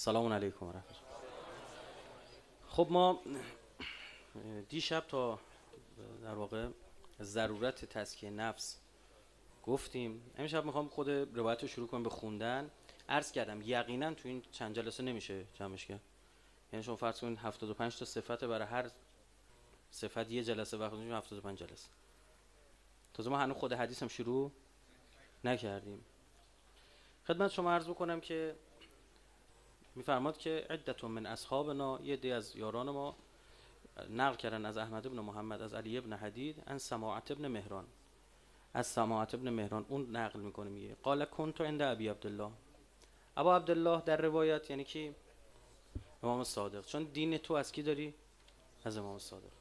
سلام علیکم و رحمت خب ما دیشب تا در واقع ضرورت تزکیه نفس گفتیم امشب میخوام خود روایت رو شروع کنم به خوندن عرض کردم یقینا تو این چند جلسه نمیشه جمعش کرد یعنی شما فرض کنید 75 تا صفت برای هر صفت یه جلسه وقت میشه 75 جلسه تازه ما هنوز خود حدیثم شروع نکردیم خدمت شما عرض بکنم که میفرماد که عدت من اصحابنا یه دی از یاران ما نقل کردن از احمد ابن محمد از علی ابن حدید ان سماعت ابن مهران از سماعت ابن مهران اون نقل میکنه میگه قال کنت عند ابی عبدالله ابا عبدالله در روایت یعنی کی امام صادق چون دین تو از کی داری از امام صادق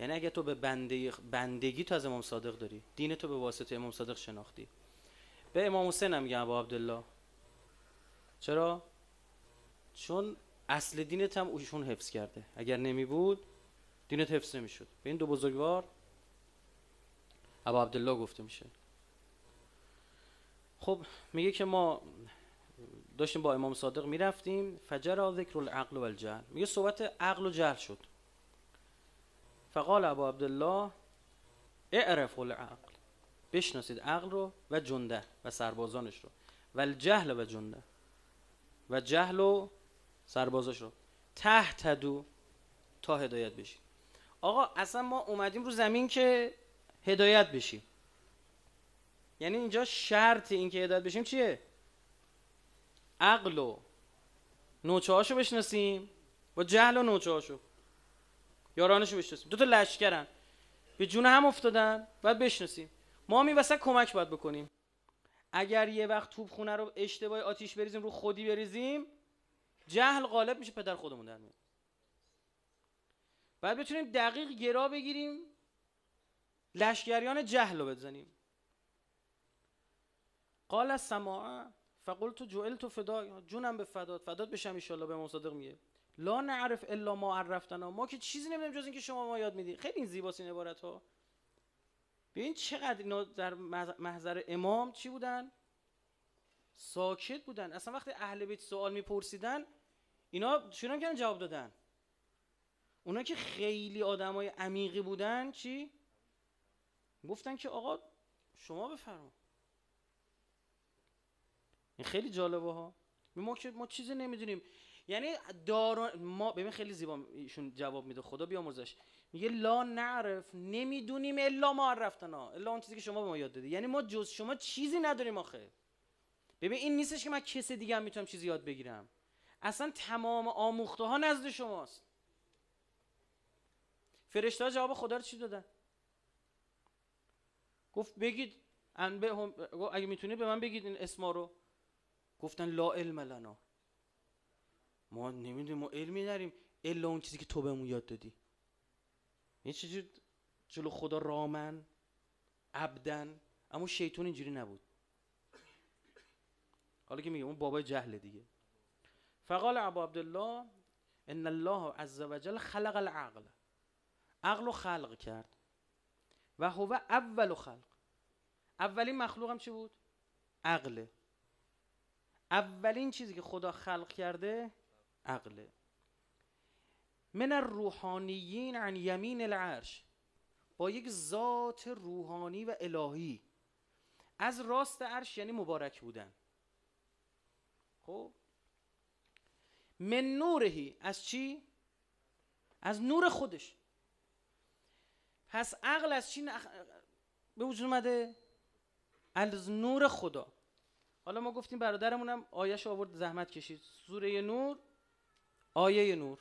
یعنی اگه تو به بندگی تو از امام صادق داری دین تو به واسطه امام صادق شناختی به امام حسین هم میگه ابا عبدالله چرا چون اصل دینت هم اوشون حفظ کرده اگر نمی بود دینت حفظ نمی شد به این دو بزرگوار ابا عبدالله گفته میشه خب میگه که ما داشتیم با امام صادق میرفتیم فجر ذکر العقل و الجهل میگه صحبت عقل و جهل شد فقال ابا عبدالله اعرف العقل بشناسید عقل رو و جنده و سربازانش رو و الجهل و جنده و جهل و سربازاش رو تحت دو تا هدایت بشیم آقا اصلا ما اومدیم رو زمین که هدایت بشیم یعنی اینجا شرط این که هدایت بشیم چیه عقل و نوچه هاشو بشناسیم با جهل و نوچه یارانش یارانشو بشناسیم دو تا لشکرن به جون هم افتادن باید بشناسیم ما می وسط کمک باید بکنیم اگر یه وقت توپ خونه رو اشتباه آتیش بریزیم رو خودی بریزیم جهل غالب میشه پدر خودمون در میاد باید بتونیم دقیق گرا بگیریم لشگریان جهل رو بزنیم قال از تو فقلت تو فدا جونم به فدات فدات بشم ایشالله به مصادق میگه لا نعرف الا ما عرفتنا ما که چیزی نمیدونیم جز اینکه شما ما یاد میدی خیلی این زیباست این عبارت ها ببین چقدر اینا در محضر امام چی بودن ساکت بودن اصلا وقتی اهل بیت سوال میپرسیدن اینا شروع کردن جواب دادن اونا که خیلی آدمای عمیقی بودن چی گفتن که آقا شما بفرما این خیلی جالبه ها ما که ما چیزی نمیدونیم یعنی دار ما ببین خیلی زیبا ایشون جواب میده خدا بیامرزش میگه لا نعرف نمیدونیم الا ما عرفتنا الا اون چیزی که شما به ما یاد دادی یعنی ما جز شما چیزی نداریم آخه ببین این نیستش که من کس دیگه هم میتونم چیزی یاد بگیرم اصلا تمام آموخته ها نزد شماست فرشته جواب خدا رو چی دادن گفت بگید اگه میتونید به من بگید این اسما رو گفتن لا علم لنا ما نمیدونیم ما علمی نداریم الا اون چیزی که تو بهمون یاد دادی این یعنی چیزی جلو خدا رامن عبدن اما شیطان اینجوری نبود حالا که میگم اون بابای جهل دیگه فقال عبد الله ان الله عز وجل خلق العقل عقل و خلق کرد و هو اول خلق اولین هم چی بود؟ عقله اولین چیزی که خدا خلق کرده عقله من الروحانیین عن یمین العرش با یک ذات روحانی و الهی از راست عرش یعنی مبارک بودن خب من نورهی از چی؟ از نور خودش پس عقل از چی نخ... به وجود اومده؟ از نور خدا حالا ما گفتیم برادرمونم آیش آورد زحمت کشید سوره نور آیه نور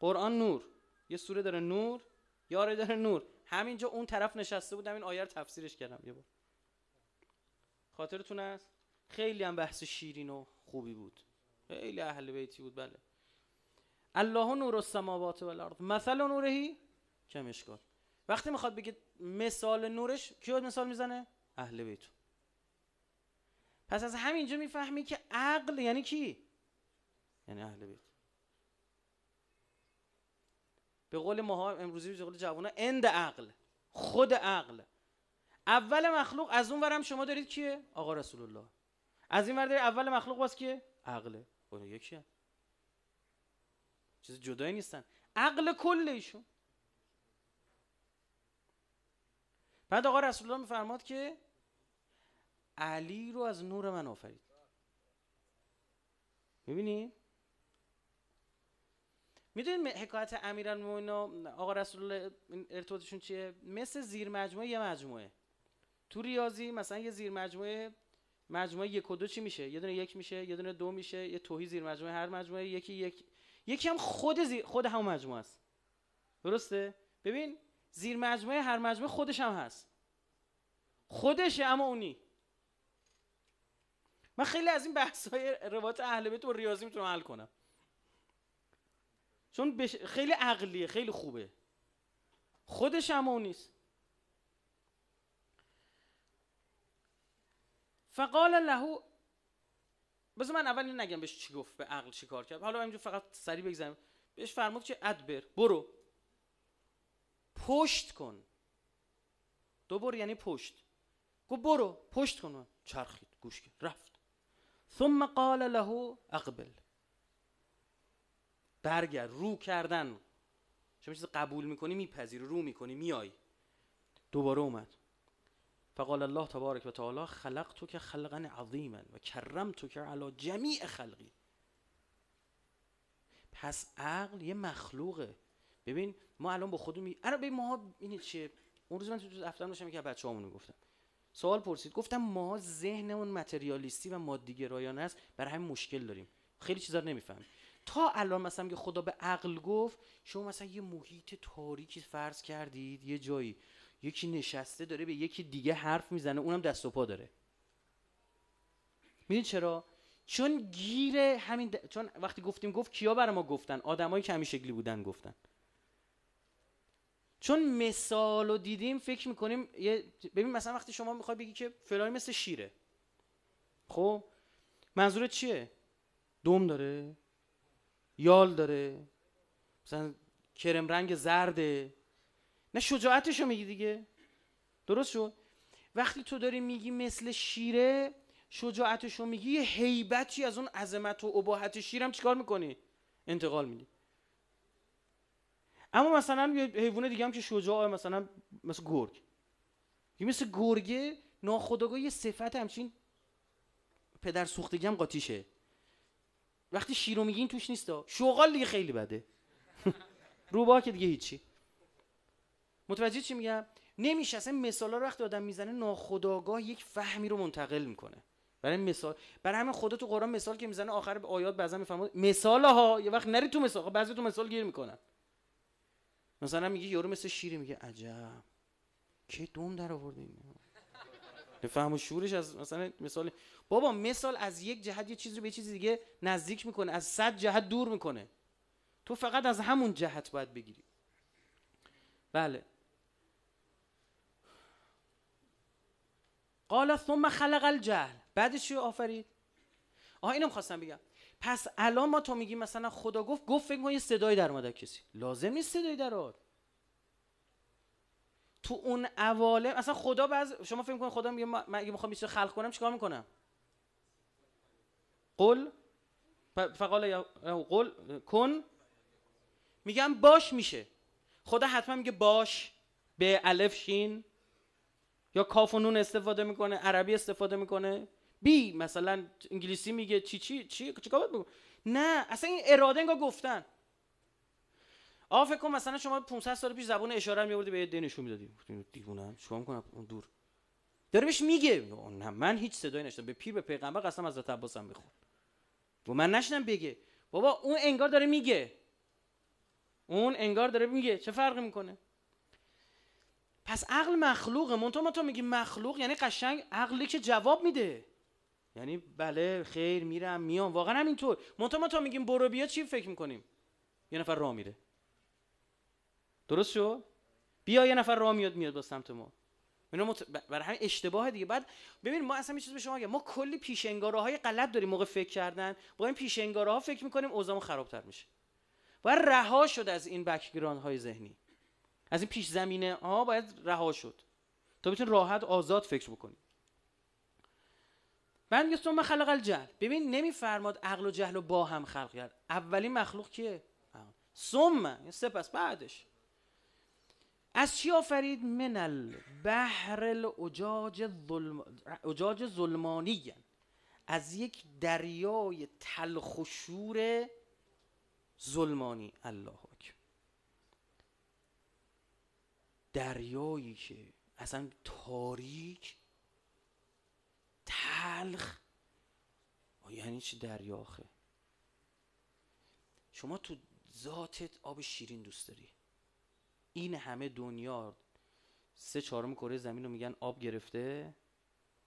قرآن نور یه سوره داره نور یاره داره نور همینجا اون طرف نشسته بودم این آیه رو تفسیرش کردم یه بار خاطرتون است خیلی هم بحث شیرین و خوبی بود خیلی اهل بیتی بود بله الله نور السماوات و الارض مثل نورهی کمشکات وقتی میخواد بگه مثال نورش کیو مثال میزنه اهل بیت پس از همینجا میفهمی که عقل یعنی کی یعنی اهل بیت به قول ماها امروزی به قول جوانا اند عقل خود عقل اول مخلوق از اون ورم شما دارید کیه آقا رسول الله از این ور دارید اول مخلوق باز کیه عقله با یکی چیز جدایی نیستن عقل کل ایشون بعد آقا رسول الله میفرماد که علی رو از نور من آفرید میبینی؟ میدونید حکایت امیرالمومنین آقا رسول الله ارتباطشون چیه مثل زیر مجموعه یه مجموعه تو ریاضی مثلا یه زیر مجموعه مجموعه یک و دو چی میشه یه دونه یک میشه یه دونه دو میشه یه توهی زیر مجموعه هر مجموعه یکی یک یکی هم خود زیر خود همون مجموعه است درسته ببین زیر مجموعه هر مجموعه خودش هم هست خودشه اما اونی من خیلی از این بحث های روایت اهل بیت و ریاضی میتونم حل کنم چون خیلی عقلیه خیلی خوبه خودش هم اون نیست فقال له بذار من اول نگم بهش چی گفت به عقل چی کار کرد حالا اینجا فقط سری بگذارم بهش فرمود که ادبر برو پشت کن دوبار یعنی پشت گو برو پشت کن چرخید گوش کرد رفت ثم قال له اقبل برگرد رو کردن شما چیز قبول میکنی میپذیری رو میکنی میای دوباره اومد فقال الله تبارک و تعالی خلق تو که خلقن عظیما و کرم تو که علا جمیع خلقی پس عقل یه مخلوقه ببین ما الان با خودم می... الان آره، ببین ها این چیه اون روز من تو دفترم داشتم که همونو گفتم سوال پرسید گفتم ما ذهنمون متریالیستی و گرایانه است برای همین مشکل داریم خیلی چیزا نمیفهمیم تا الان مثلا که خدا به عقل گفت شما مثلا یه محیط تاریکی فرض کردید یه جایی یکی نشسته داره به یکی دیگه حرف میزنه اونم دست و پا داره میدونی چرا چون گیر همین چون وقتی گفتیم گفت کیا برای ما گفتن آدمایی که همین شکلی بودن گفتن چون مثال رو دیدیم فکر میکنیم یه... ببین مثلا وقتی شما میخوای بگی که فلانی مثل شیره خب منظوره چیه دوم داره یال داره مثلا کرم رنگ زرده نه شجاعتشو میگی دیگه درست شد وقتی تو داری میگی مثل شیره شجاعتشو میگی یه حیبتی از اون عظمت و عباحت شیرم چیکار میکنی انتقال میدی اما مثلا یه حیوان دیگه هم که شجاع مثلا مثل گرگ یه مثل گرگه ناخداگاه یه صفت همچین پدر سوختگی هم قاطیشه وقتی شیرو میگی این توش نیستا شغال دیگه خیلی بده روباه که دیگه هیچی متوجه چی میگم نمیشه اصلا مثالا رو وقتی آدم میزنه ناخودآگاه یک فهمی رو منتقل میکنه برای مثال برای همه خدا تو قرآن مثال که میزنه آخر آیات بعضا میفهمه مثال ها یه وقت نری تو مثال خب بعضی تو مثال گیر میکنن مثلا میگه یارو مثل شیری میگه عجب که دوم در آورده فهم و شورش از مثلا مثال بابا مثال از یک جهت یه چیزی رو به چیز دیگه نزدیک میکنه از صد جهت دور میکنه تو فقط از همون جهت باید بگیری بله قال ثم خلق الجهل بعدش چی آفرید آها اینم خواستم بگم پس الان ما تو میگی مثلا خدا گفت گفت فکر یه صدایی در اومد کسی لازم نیست صدایی در آد. تو اون عوالم اصلا خدا بعض شما فکر کن خدا میگه من اگه بخوام خلق کنم چیکار میکنم قل فقال قل کن میگم باش میشه خدا حتما میگه باش به الف شین یا کاف و نون استفاده میکنه عربی استفاده میکنه بی مثلا انگلیسی میگه چی چی چی چیکار نه اصلا این اراده انگار گفتن آ فکر کن مثلا شما 500 سال پیش زبان اشاره میآوردی به یه نشون میدادی دیوونه شما چیکار میکنه اون دور داره بهش میگه نه من هیچ صدایی نشدم به پیر به پیغمبر قسم حضرت عباس هم و من نشدم بگه بابا اون انگار داره میگه اون انگار داره میگه چه فرقی میکنه پس عقل مخلوقه منتها ما تو میگی مخلوق یعنی قشنگ عقلی که جواب میده یعنی بله خیر میرم میام واقعا اینطور منتها ما تو میگیم برو بیا چی فکر میکنیم یه نفر راه میره درست شو بیا یه نفر راه میاد میاد با سمت ما اینا مت... برای همین اشتباه دیگه بعد ببین ما اصلا چیز به شما میگم ما کلی پیش های غلط داریم موقع فکر کردن با این پیش ها فکر میکنیم اوضاعمون خرابتر میشه و رها شد از این بک های ذهنی از این پیش زمینه ها باید رها شد تا بتون راحت آزاد فکر بکنی بعد میگه ثم خلق الجهل ببین نمیفرماد عقل و جهل رو با هم خلق کرد اولین مخلوق کیه ثم یعنی سپس بعدش از چی آفرید من البحر الاجاج ظلم... اجاج ظلمانی از یک دریای تلخ و شور ظلمانی الله دریایی که اصلا تاریک تلخ یعنی چه دریاخه شما تو ذاتت آب شیرین دوست داری این همه دنیا سه چهارم کره زمین رو میگن آب گرفته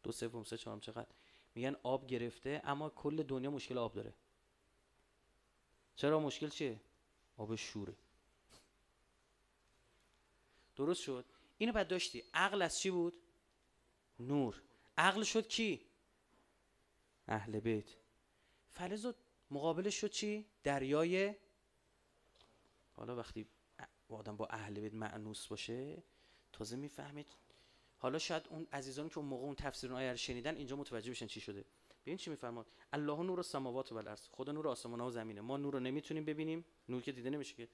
دو سوم سه چهارم چقدر میگن آب گرفته اما کل دنیا مشکل آب داره چرا مشکل چیه آب شوره درست شد اینو بعد داشتی عقل از چی بود نور عقل شد کی اهل بیت فلز مقابلش شد چی دریای حالا وقتی آدم با اهل بیت معنوس باشه تازه میفهمید حالا شاید اون عزیزان که اون موقع اون تفسیر آیه رو شنیدن اینجا متوجه بشن چی شده ببین چی میفرماد الله نور السماوات و الارض خدا نور آسمان ها و زمینه ما نور رو نمیتونیم ببینیم نور که دیده نمیشه که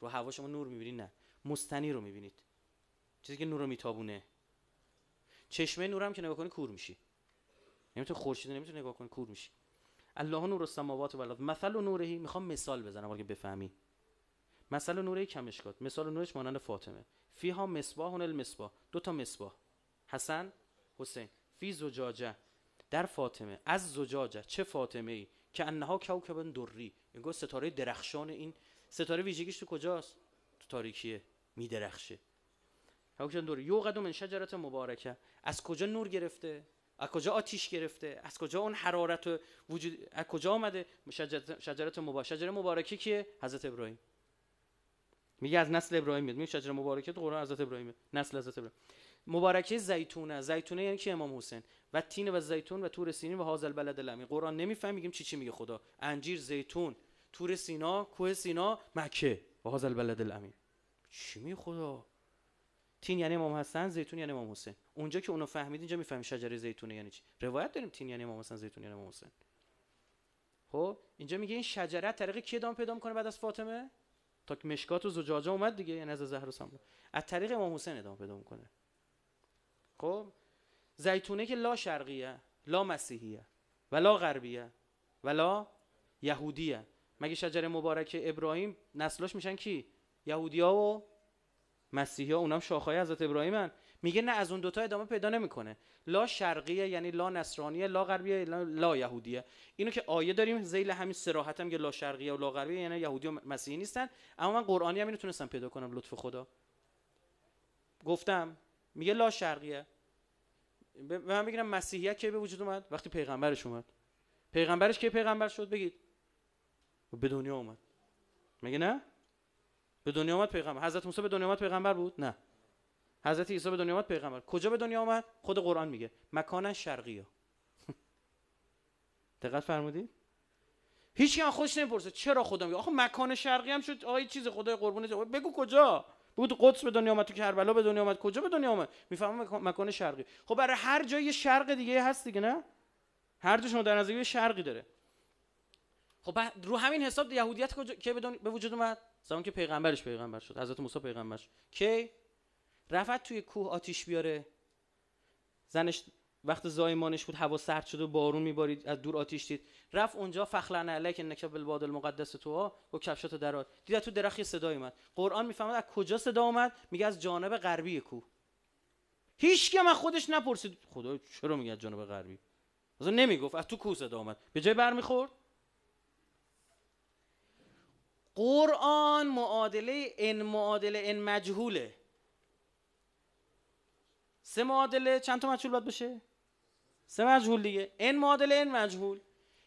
رو هوا شما نور میبینید نه مستنی رو میبینید چیزی که نور میتابونه چشمه نورم که نگاه کنی کور میشی نمیتونی خورشید نمیتونی نگاه کنی کور میشی الله نور السماوات و الارض مثل و نورهی میخوام مثال بزنم اگه بفهمی مثل و نوره کمشکات مثال نورش مانند فاطمه فیها مصباح المصباح دو تا مصباح حسن حسین فی زجاجه در فاطمه از زجاجه چه فاطمه ای که انها کوکب دری انگار یعنی ستاره درخشان این ستاره ویژگیش تو کجاست تو تاریکیه میدرخشه اوجن دور یو قدم من شجرت مبارکه از کجا نور گرفته از کجا آتیش گرفته از کجا اون حرارت وجود از کجا آمده شجرت شجرت مبارکه شجره مبارکه که حضرت ابراهیم میگه از نسل ابراهیم میاد میگه شجره مبارکه تو قرآن حضرت ابراهیم نسل حضرت ابراهیم مبارکه زیتونه زیتونه یعنی که امام حسین و تین و زیتون و تور سینین و هازل البلد الامی قرآن نمیفهم میگیم چی چی میگه خدا انجیر زیتون تور سینا کوه سینا مکه و هاذ البلد الامی چی میگه خدا تین یعنی امام حسن زیتون یعنی امام حسین اونجا که اونو فهمید اینجا میفهمی شجره زیتونه یعنی چی روایت داریم تین یعنی امام حسن زیتون یعنی امام حسین خب اینجا میگه این شجره طریق کی دام پیدا میکنه بعد از فاطمه تا که مشکات و زجاجه اومد دیگه یعنی از زهرا سمرا از طریق امام حسین ادامه پیدا میکنه خب زیتونه که لا شرقیه لا مسیحیه و لا غربیه و لا یهودیه مگه شجره مبارک ابراهیم نسلاش میشن کی یهودیا و مسیحی ها اونام شاخهای حضرت ابراهیمن میگه نه از اون دوتا ادامه پیدا نمیکنه لا شرقیه یعنی لا نصرانیه لا غربیه یعنی لا, یهودیه اینو که آیه داریم زیل همین سراحت هم که لا شرقیه و لا غربیه یعنی یهودی و مسیحی نیستن اما من قرآنی هم اینو تونستم پیدا کنم لطف خدا گفتم میگه لا شرقیه و من بگیرم مسیحیت که به وجود اومد وقتی پیغمبرش اومد پیغمبرش کی پیغمبر شد بگید به دنیا اومد میگه نه به دنیا آمد پیغمبر حضرت موسی به دنیا آمد پیغمبر بود نه حضرت عیسی به دنیا آمد پیغمبر کجا به دنیا آمد خود قرآن میگه مکان شرقی ها دقت فرمودید هیچ هم خوش نمیپرسه چرا خدا میگه آخه مکان شرقی هم شد آخه چیز خدای قربون بگو کجا بود قدس به دنیا آمد تو کربلا به دنیا آمد کجا به دنیا آمد میفهمم مکان شرقی خب برای هر جای شرق دیگه هست دیگه نه هر جا شما در نظر شرقی داره خب رو همین حساب یهودیت که به وجود اومد زمان که پیغمبرش پیغمبر شد حضرت موسی پیغمبرش کی رفت توی کوه آتیش بیاره زنش وقت زایمانش بود هوا سرد شده بارون میبارید از دور آتیش دید رفت اونجا فخلن علیک انک باد المقدس تو و کفشات درات دید تو یه صدایی اومد قرآن میفهمد از کجا صدا اومد میگه از جانب غربی کوه هیچ که من خودش نپرسید خدا چرا میگه از جانب غربی اصلا نمیگفت از تو کوه صدا اومد به جای برمیخورد قرآن معادله ان معادله ان مجهوله سه معادله چند تا مجهول باید باشه؟ سه مجهول دیگه ان معادله ان مجهول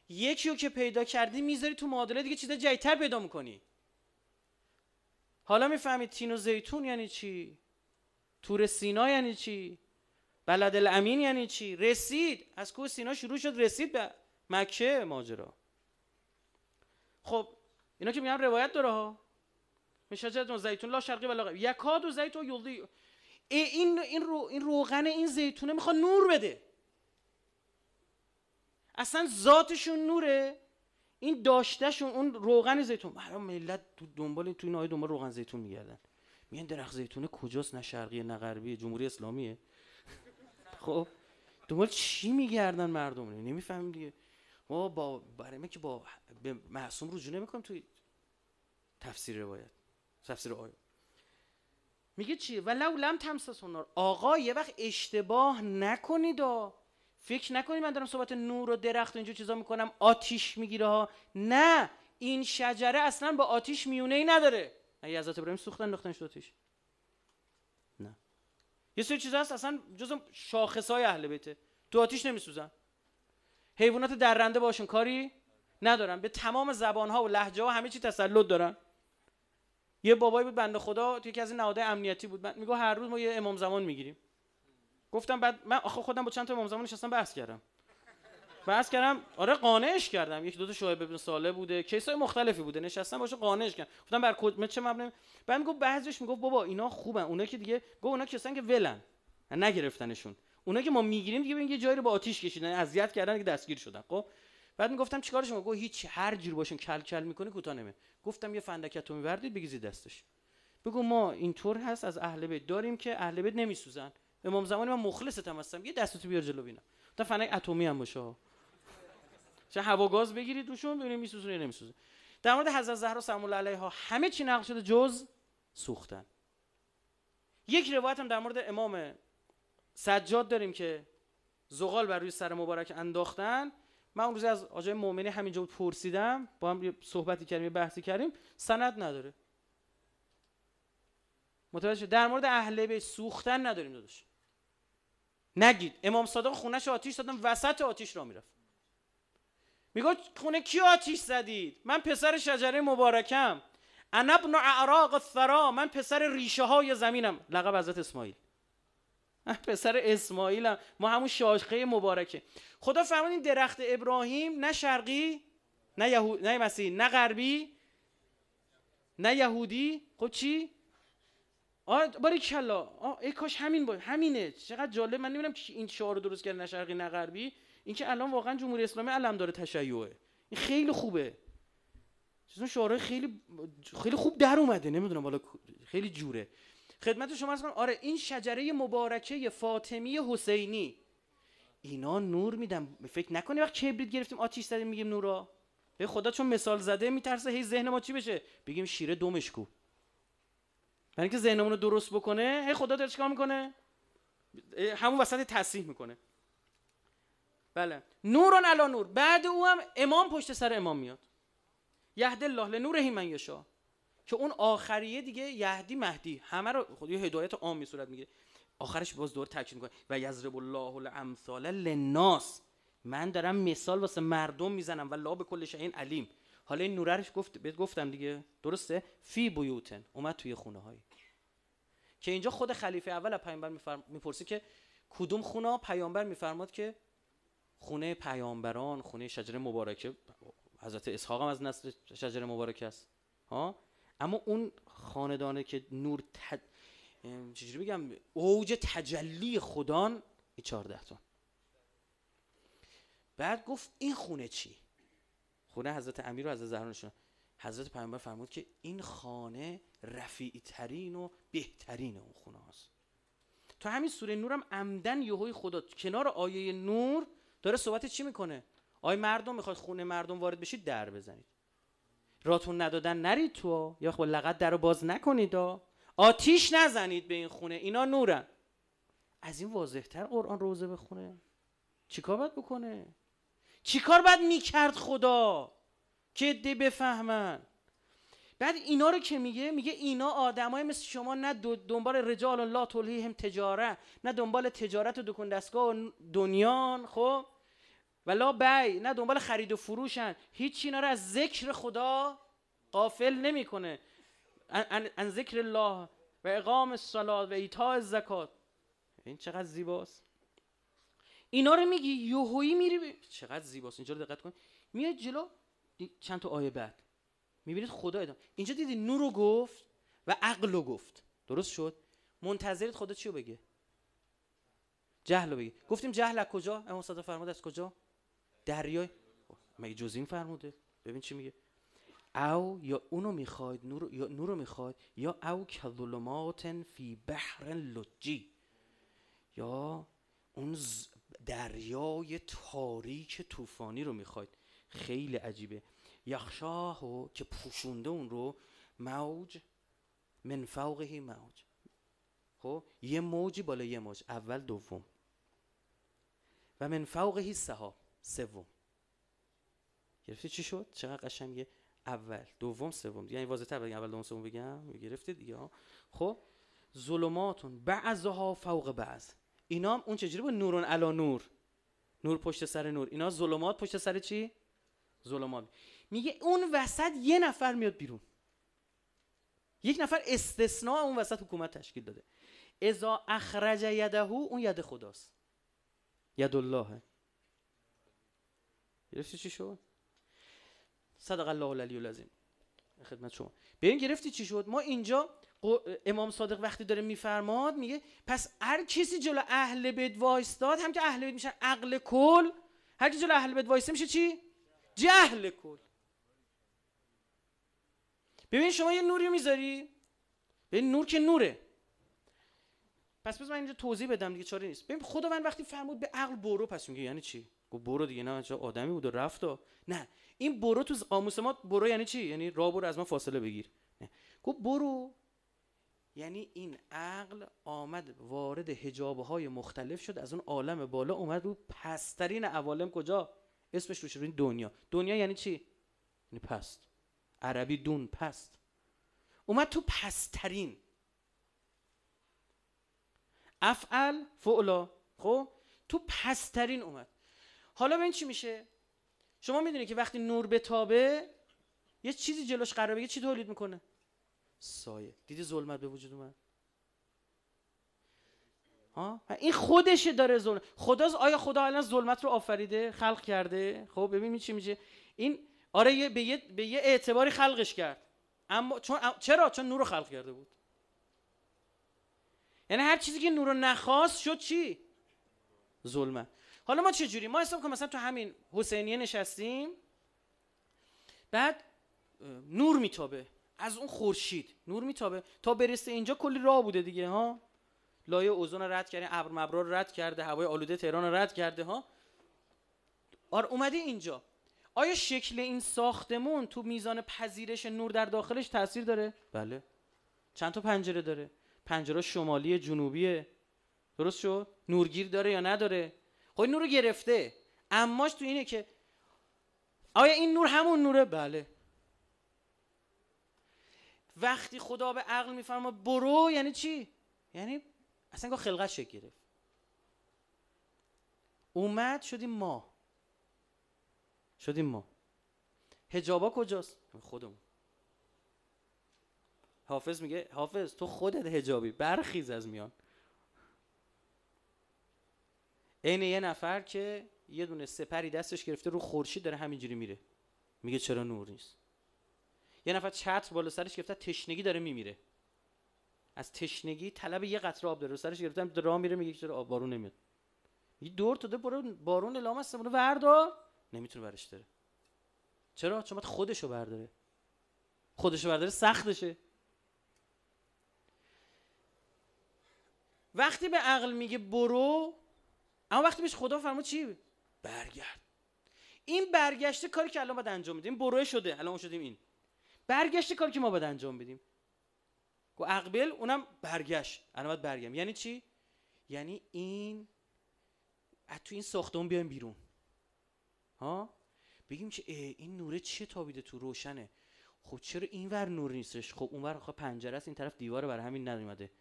یکی رو که پیدا کردی میذاری تو معادله دیگه چیز جدیدتر پیدا میکنی حالا میفهمید تین و زیتون یعنی چی تور سینا یعنی چی بلد الامین یعنی چی رسید از کوه سینا شروع شد رسید به مکه ماجرا خب اینا که میگم روایت داره ها میشه زیتون لا شرقی ولا غربی یکاد و زیتون این این رو این روغن این زیتونه میخواد نور بده اصلا ذاتشون نوره این داشتهشون اون روغن زیتون برای ملت تو دنبال تو این آیه دنبال روغن زیتون میگردن میگن درخت زیتونه کجاست نه شرقی نه غربی جمهوری اسلامیه خب دنبال چی میگردن مردم نمیفهمیم دیگه ما با برای که با به معصوم رجوع نمیکنیم توی تفسیر روایت تفسیر آیه میگه چی ولو لم تمسس آقا یه وقت اشتباه نکنید و فکر نکنید من دارم صحبت نور و درخت و اینجور چیزا میکنم آتیش میگیره ها نه این شجره اصلا با آتیش میونه ای نداره ای حضرت ابراهیم سوخت انداختنش آتیش نه یه سری چیزا هست اصلا جز شاخص های اهل بیته تو آتیش نمیسوزن حیوانات درنده باشون کاری ندارن به تمام زبان ها و لهجه ها همه چی تسلط دارن یه بابایی بود بنده خدا توی یکی از این نهادهای امنیتی بود من میگه هر روز ما یه امام زمان میگیریم گفتم بعد من آخه خودم با چند تا امام زمان نشستم بحث کردم بحث کردم آره قانعش کردم یک دو تا شعبه ابن ساله بوده کیسای مختلفی بوده نشستم باشه قانعش کردم گفتم بر کد چه مبنی بعد میگم بعضیش میگفت بابا اینا خوبن اونا که دیگه گفت اونا کسان که ولن نگرفتنشون اونا که ما میگیریم دیگه ببین یه جایی رو با آتیش کشیدن اذیت کردن که دستگیر شدن خب بعد میگفتم چیکارش شما گفت هیچ هر جور باشون کل کل میکنه کوتا نمی گفتم یه فندکتو میوردید بگیزید دستش بگو ما اینطور هست از اهل بیت داریم که اهل بیت نمیسوزن امام زمانی من مخلصتم هستم یه دستتو بیار جلو ببینم تا فنک اتمی هم باشه چه هواگاز بگیرید روشون ببینیم میسوزن یا نمیسوزن در مورد حضرت زهرا سلام الله علیها همه چی نقل شده جز سوختن یک روایت هم در مورد امام سجاد داریم که زغال بر روی سر مبارک انداختن من اون روز از آجای مؤمنی همینجا بود پرسیدم با هم یه صحبتی کردیم یه بحثی کردیم سند نداره متوجه در مورد اهل به سوختن نداریم داداش نگید امام صادق خونش آتیش دادن وسط آتیش را میرفت میگه خونه کی آتیش زدید من پسر شجره مبارکم انا ابن اعراق الثرا من پسر ریشه های زمینم لقب حضرت اسماعیل پسر اسماعیل هم. ما همون شاخه مبارکه خدا فرمود این درخت ابراهیم نه شرقی نه یهو... نه مسیح نه غربی نه یهودی خب چی آ باری کلا ای کاش همین با... همینه چقدر جالب من نمیدونم که این شعار رو درست کرد نه شرقی نه غربی این که الان واقعا جمهوری اسلامی علم داره تشیعه این خیلی خوبه چون شعارهای خیلی خیلی خوب در اومده نمیدونم حالا خیلی جوره خدمت شما ارز کنم آره این شجره مبارکه فاطمی حسینی اینا نور میدن فکر نکنی وقت کبریت گرفتیم آتیش زدیم میگیم نورا به خدا چون مثال زده میترسه هی ذهن ما چی بشه بگیم شیره دومش کو برای اینکه ذهنمون رو درست بکنه هی خدا داره چیکار میکنه همون وسط تصحیح میکنه بله نوران الان نور بعد او هم امام پشت سر امام میاد یهد الله لنورهی من یشا که اون آخریه دیگه یهدی مهدی همه رو خود خب یه هدایت عامی صورت میگیره آخرش باز دور تکین میکنه و یضرب الله الامثال للناس من دارم مثال واسه مردم میزنم و لا به کل این علیم حالا این نورش گفت بهت گفتم دیگه درسته فی بیوتن اومد توی خونه های که اینجا خود خلیفه اول پیامبر می که کدوم خونه پیامبر میفرماد که خونه پیامبران خونه شجره مبارکه حضرت اسحاق هم از نسل شجره مبارکه است ها اما اون خاندانه که نور تد... چجوری بگم اوج تجلی خدان 14 تا. بعد گفت این خونه چی خونه حضرت امیر و حضرت زهرانشون حضرت پیامبر فرمود که این خانه رفیع ترین و بهترین اون خونه هاست تو همین سوره نورم عمدن یهوی خدا کنار آیه نور داره صحبت چی میکنه آی مردم میخواد خونه مردم وارد بشید در بزنید راتون ندادن نرید تو یا خب لغت در رو باز نکنید آتیش نزنید به این خونه اینا نورن از این واضحتر قرآن روزه بخونه چیکار باید بکنه چیکار باید میکرد خدا که بفهمن بعد اینا رو که میگه میگه اینا آدمای مثل شما نه دنبال رجال الله هم تجاره نه دنبال تجارت و دکون دستگاه و دنیان خب و لا بی نه دنبال خرید و فروشن هیچ اینا رو از ذکر خدا قافل نمیکنه ان, ان ذکر الله و اقام الصلاه و ایتاء زکات این چقدر زیباست اینا رو میگی یوهویی میری چقدر زیباست اینجا رو دقت کن میاد جلو چند تا آیه بعد میبینید خدا ادام اینجا دیدی نور گفت و عقل رو گفت درست شد منتظرید خدا چی رو بگه جهل رو بگه گفتیم جهل کجا امام صادق فرمود از کجا دریای مگه جز این فرموده ببین چی میگه او یا اونو میخواید نور یا نورو میخواید یا او کظلمات فی بحر لجی یا اون دریای تاریک طوفانی رو میخواید خیلی عجیبه یخشاهو که پوشونده اون رو موج من فوقه موج خب یه موجی بالا یه موج اول دوم و من فوقه سحاب سوم گرفتی چی شد چقدر قشنگه اول دوم سوم یعنی واضح تر اول دوم سوم بگم گرفتید یا خب ظلماتون بعضها فوق بعض اینا هم اون چجوری با نورون علا نور نور پشت سر نور اینا ظلمات پشت سر چی ظلمات میگه اون وسط یه نفر میاد بیرون یک نفر استثناء اون وسط حکومت تشکیل داده اذا اخرج یده اون ید خداست ید الله گرفتی چی شد صدق الله العلی العظیم خدمت شما ببین گرفتی چی شد ما اینجا امام صادق وقتی داره میفرماد میگه پس هر کسی جلو اهل بیت وایستاد هم که اهل بیت میشن عقل کل هر کسی جلو اهل بیت وایسته میشه چی جهل کل ببین شما یه نوری میذاری ببین نور که نوره پس بذار من اینجا توضیح بدم دیگه چاره نیست ببین خداوند وقتی فرمود به عقل برو پس میگه یعنی چی گفت برو دیگه نه چه آدمی بود و رفت و نه این برو تو قاموس ما برو یعنی چی یعنی راه برو از من فاصله بگیر نه گفت برو یعنی این عقل آمد وارد هجابهای های مختلف شد از اون عالم بالا اومد رو پسترین عوالم کجا اسمش رو این دنیا دنیا یعنی چی یعنی پست عربی دون پست اومد تو پسترین افعل فعلا خب تو پسترین اومد حالا ببین چی میشه شما میدونید که وقتی نور بتابه یه چیزی جلوش قرار بگیره چی تولید میکنه سایه دیدی ظلمت به وجود اومد این خودشه داره ظلم خدا آیا خدا الان ظلمت رو آفریده خلق کرده خب ببین چی میشه این آره یه به یه اعتباری خلقش کرد اما چون چرا چون نور رو خلق کرده بود یعنی هر چیزی که نور رو نخواست شد چی ظلمت حالا ما چه جوری ما حساب کنیم مثلا تو همین حسینیه نشستیم بعد نور میتابه از اون خورشید نور میتابه تا برسه اینجا کلی راه بوده دیگه ها لایه اوزون رد کرده ابر مبرار رد کرده هوای آلوده تهران رد کرده ها آر اومده اینجا آیا شکل این ساختمون تو میزان پذیرش نور در داخلش تاثیر داره بله چند تا پنجره داره پنجره شمالی جنوبیه درست شد نورگیر داره یا نداره خب این نور رو گرفته اماش تو اینه که آیا این نور همون نوره بله وقتی خدا به عقل میفرما برو یعنی چی یعنی اصلا که خلقت شکل گرفت اومد شدیم ما شدیم ما هجابا کجاست خودمون حافظ میگه حافظ تو خودت هجابی برخیز از میان عین یه نفر که یه دونه سپری دستش گرفته رو خورشید داره همینجوری میره میگه چرا نور نیست یه نفر چتر بالا سرش گرفته تشنگی داره میمیره از تشنگی طلب یه قطره آب داره رو سرش گرفته راه میره میگه چرا آب بارون نمیاد میگه دور تو برو بارون لام هست برو وردا نمیتونه برش داره چرا چون باید خودشو برداره خودشو برداره سختشه وقتی به عقل میگه برو اما وقتی بهش خدا فرمود چی برگرد این برگشته کاری که الان باید انجام بدیم بروه شده الان شدیم این برگشته کاری که ما باید انجام بدیم و اقبل اونم برگشت الان باید برگم یعنی چی یعنی این از تو این ساختمون بیایم بیرون ها بگیم که این نوره چه تابیده تو روشنه خب چرا این ور نور نیستش خب اون ور خب پنجره است این طرف دیواره برای همین نیومده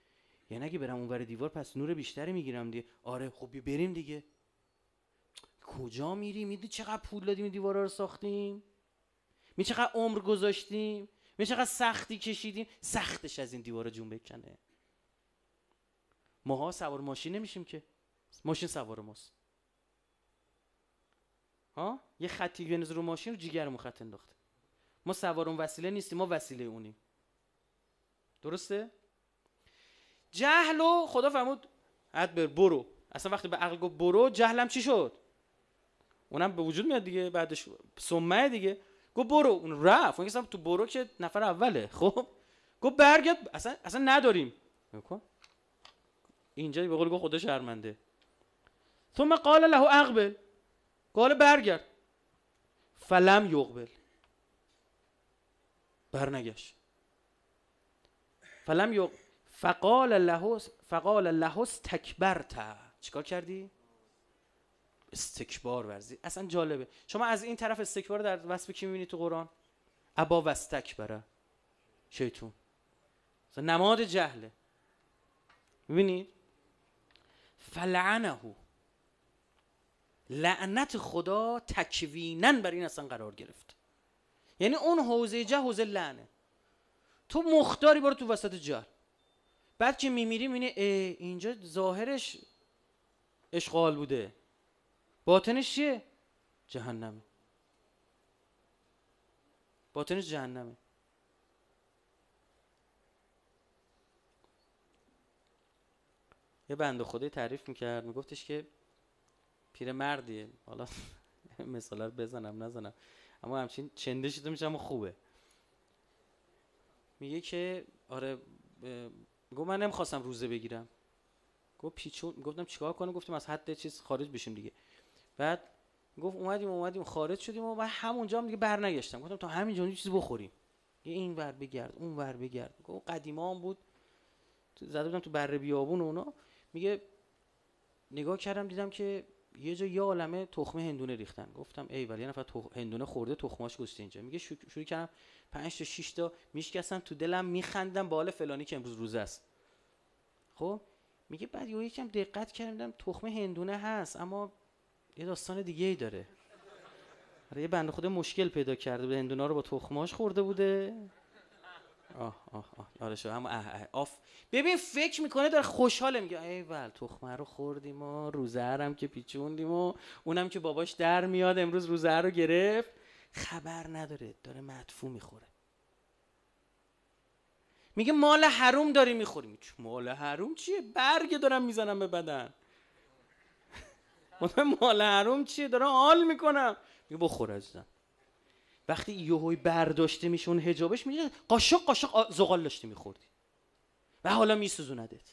یعنی اگه برم اونور دیوار پس نور بیشتری میگیرم دیگه آره خب بریم دیگه کجا میری میدی چقدر پول دادیم دیوارا رو ساختیم می چقدر عمر گذاشتیم می چقدر سختی کشیدیم سختش از این دیوارا جون بکنه ماها سوار ماشین نمیشیم که ماشین سوار ماست ها یه خطی بنز رو ماشین رو جیگرمون خط انداخته ما سوار اون وسیله نیستیم ما وسیله اونیم درسته جهل و خدا فرمود ادبر برو اصلا وقتی به عقل گفت برو جهلم چی شد اونم به وجود میاد دیگه بعدش سمه دیگه گفت برو اون رفت اون تو برو که نفر اوله خب گفت برگرد اصلا اصلا نداریم اینجا به قول خدا شرمنده ثم قال له اقبل قال برگرد فلم یقبل برنگش فلم یقبل فقال لحس فقال لحس تکبرت چیکار کردی استکبار ورزی اصلا جالبه شما از این طرف استکبار در وصف کی میبینی تو قرآن ابا وستکبره شیطون نماد جهله میبینید فلعنه لعنت خدا تکوینن بر این اصلا قرار گرفت یعنی اون حوزه جه حوزه لعنه تو مختاری برو تو وسط جهل بعد که میمیری میبینی اینجا ظاهرش اشغال بوده باطنش چیه جهنمه باطنش جهنمه یه بند خدای تعریف میکرد میگفتش که پیر مردیه حالا مثال بزنم نزنم اما همچین چندشی تو میشه اما خوبه میگه که آره گفت من نمیخواستم روزه بگیرم گفت پیچون گفتم چیکار کنم گفتم از حد چیز خارج بشیم دیگه بعد گفت اومدیم اومدیم خارج شدیم و بعد همونجا هم دیگه برنگشتم گفتم تا همینجا یه چیزی بخوریم یه این ور بگرد اون ور بگرد گفت قدیما هم بود زده بودم تو بره بیابون اونا میگه نگاه کردم دیدم که یه جا یه عالمه تخمه هندونه ریختن گفتم ای ولی یه نفر هندونه خورده تخماش گوشت اینجا میگه شو... شروع کردم 5 تا 6 تا میشکستم تو دلم میخندم باله فلانی که امروز روزه است خب میگه بعد یه یکم دقت کردم تخمه هندونه هست اما یه داستان دیگه ای داره آره، یه بنده خود مشکل پیدا کرده بود هندونا رو با تخماش خورده بوده آه آه آه آره هم اه اه آف ببین فکر میکنه داره خوشحاله میگه ای ول تخمه رو خوردیم و روزه هم که پیچوندیم و اونم که باباش در میاد امروز روزه رو گرفت خبر نداره داره مدفوع میخوره میگه مال حروم داری میخوری مال حروم چیه برگ دارم میزنم به بدن مال حروم چیه دارم آل میکنم میگه بخور عزیزم وقتی یوهوی برداشته میشه اون هجابش میگه قاشق قاشق زغال داشتی میخوردی و حالا میسوزوندت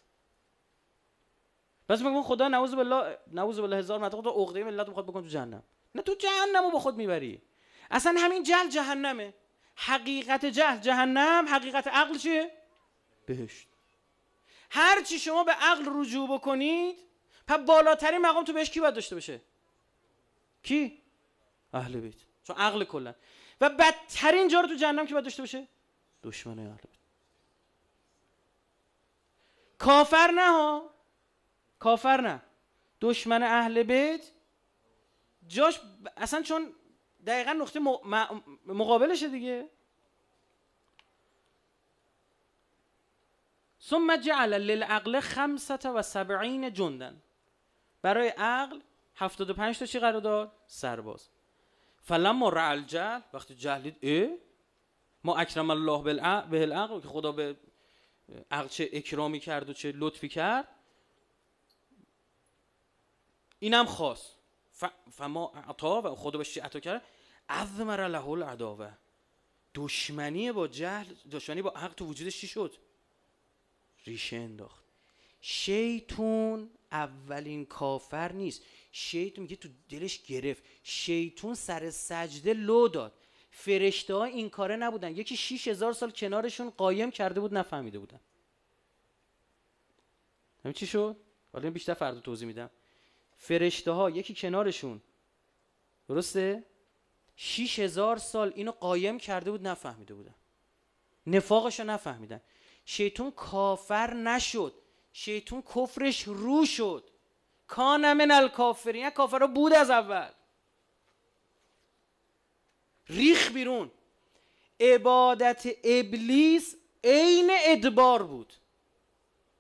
بس میگم خدا نعوذ بالله نعوذ بالله هزار مرتبه خدا عقده ملت میخواد بکن تو جهنم نه تو جهنمو با خود میبری اصلا همین جهل جهنمه حقیقت جهل جهنم حقیقت عقل چیه بهشت هر چی شما به عقل رجوع بکنید پس بالاترین مقام تو بهش کی باید داشته باشه کی اهل بیت چون عقل کلا و بدترین جا رو تو جهنم که باید داشته باشه دشمن اهل بیت کافر نه ها کافر نه دشمن اهل بیت جاش اصلا چون دقیقا نقطه مقابلشه دیگه ثم جعل للعقل خمسة و سبعین جندن برای عقل پنج تا چی قرار داد؟ سرباز فلما رع الجهل وقتی جهلید ای ما اکرم الله به العقل که خدا به عقل چه اکرامی کرد و چه لطفی کرد اینم خواست فما اعطا و خدا بهش عطا کرد اذمر له العداوه دشمنی با جهل دشمنی با عقل تو وجودش چی شد ریشه انداخت شیطون اولین کافر نیست شیطون میگه تو دلش گرفت شیطون سر سجده لو داد فرشته ها این کاره نبودن یکی 6000 سال کنارشون قایم کرده بود نفهمیده بودن همین چی شد حالا بیشتر فردا توضیح میدم فرشته ها یکی کنارشون درسته 6000 سال اینو قایم کرده بود نفهمیده بودن نفاقش رو نفهمیدن شیطون کافر نشد شیطون کفرش رو شد کان من الکافرین کافرها بود از اول ریخ بیرون عبادت ابلیس عین ادبار بود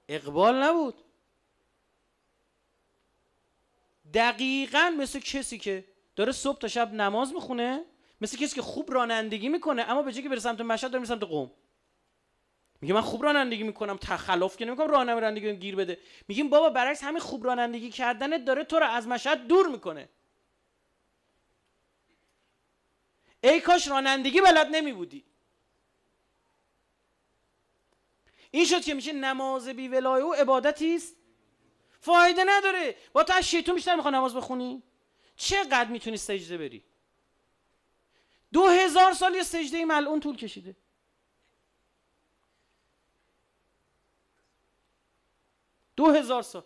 اقبال نبود دقیقا مثل کسی که داره صبح تا شب نماز میخونه مثل کسی که خوب رانندگی میکنه اما به جایی که بره سمت مشهد داره سمت قوم میگه من خوب رانندگی میکنم تخلف که نمیکنم رانندگی گیر بده میگیم بابا برعکس همین خوب رانندگی کردنت داره تو رو از مشهد دور میکنه ای کاش رانندگی بلد نمی بودی این شد که میشه نماز بی ولای او عبادتی است فایده نداره با تو از شیطون بیشتر میخوای نماز بخونی چقدر میتونی سجده بری دو هزار سال یه سجده ملعون طول کشیده دو هزار سال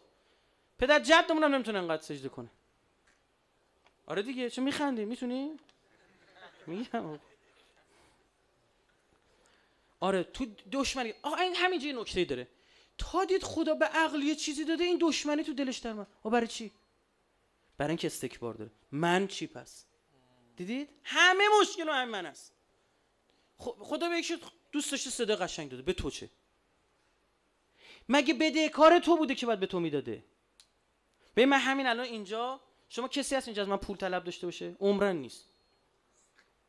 پدر جدمون هم نمیتونه انقدر سجده کنه آره دیگه چه میخندی میتونی میگم آره تو دشمنی آه این همینجا یه نکته داره تا دید خدا به عقل یه چیزی داده این دشمنی تو دلش در من آه برای چی برای اینکه استکبار داره من چی پس دیدید همه مشکل هم من است خدا به یکش دوست داشته صدا قشنگ داده به تو چه مگه بده کار تو بوده که باید به تو میداده به من همین الان اینجا شما کسی هست اینجا از من پول طلب داشته باشه عمرن نیست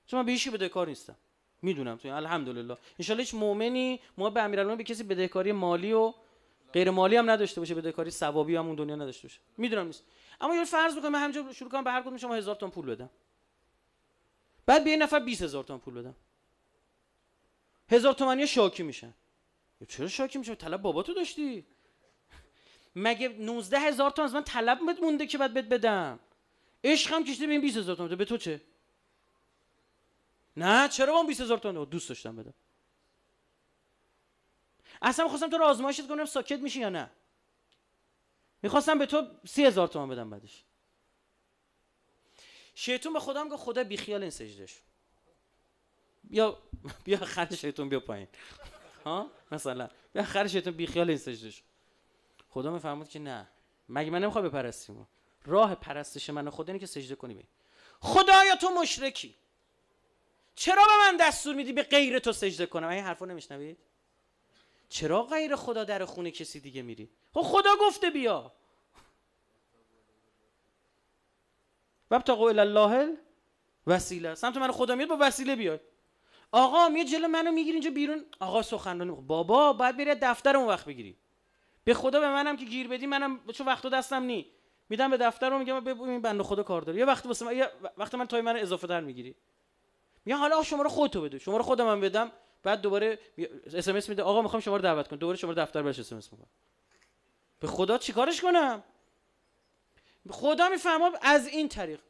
شما من به هیچی بدهکار نیستم میدونم تو الحمدلله ان هیچ مؤمنی ما به امیرالمومنین به کسی بدهکاری مالی و غیر مالی هم نداشته باشه بدهکاری ثوابی هم اون دنیا نداشته باشه میدونم نیست اما یه فرض بکنم من همینجا شروع کنم به هر کدوم شما 1000 تومن پول بدم بعد به یه نفر 20000 تومن پول بدم هزار تومانی شاکی میشن چرا شاکی میشه طلب باباتو داشتی مگه 19 هزار تا از من طلب مونده که باید بهت بدم عشقم کشته به این 20 هزار تومن به تو چه نه چرا با 20 هزار تومن دوست داشتم بدم اصلا میخواستم تو رو آزمایشت کنم ساکت میشی یا نه میخواستم به تو 30 هزار تومن بدم بعدش شیطون به خودم گفت خدا بیخیال این سجدش بیا بیا خرد شیطون بیا پایین ها مثلا بیا آخر بی خیال این سجده شو، خدا میفرمود که نه مگه من نمیخوام بپرستیم راه پرستش من خدا اینه که سجده کنی به خدایا تو مشرکی چرا به من دستور میدی به غیر تو سجده کنم این حرفو نمیشنوید چرا غیر خدا در خونه کسی دیگه میری خب خدا گفته بیا و تا قول الله وسیله سمت من خدا میاد با وسیله بیاد آقا میگه جلو منو میگیری اینجا بیرون آقا سخنرانی بابا باید بری دفتر اون وقت بگیری به خدا به منم که گیر بدی منم چون و دستم نی میدم به دفتر رو میگم ببین بنده خدا کار داره یه وقت واسه من وقت من تای من اضافه در میگیری میگم حالا شما رو خودتو بده شما رو خودم بدم بعد دوباره اس ام اس میده آقا میخوام شما رو دعوت کنم دوباره شما رو دفتر برش اس ام اس میکنم به خدا چیکارش کنم خدا میفهمم از این طریق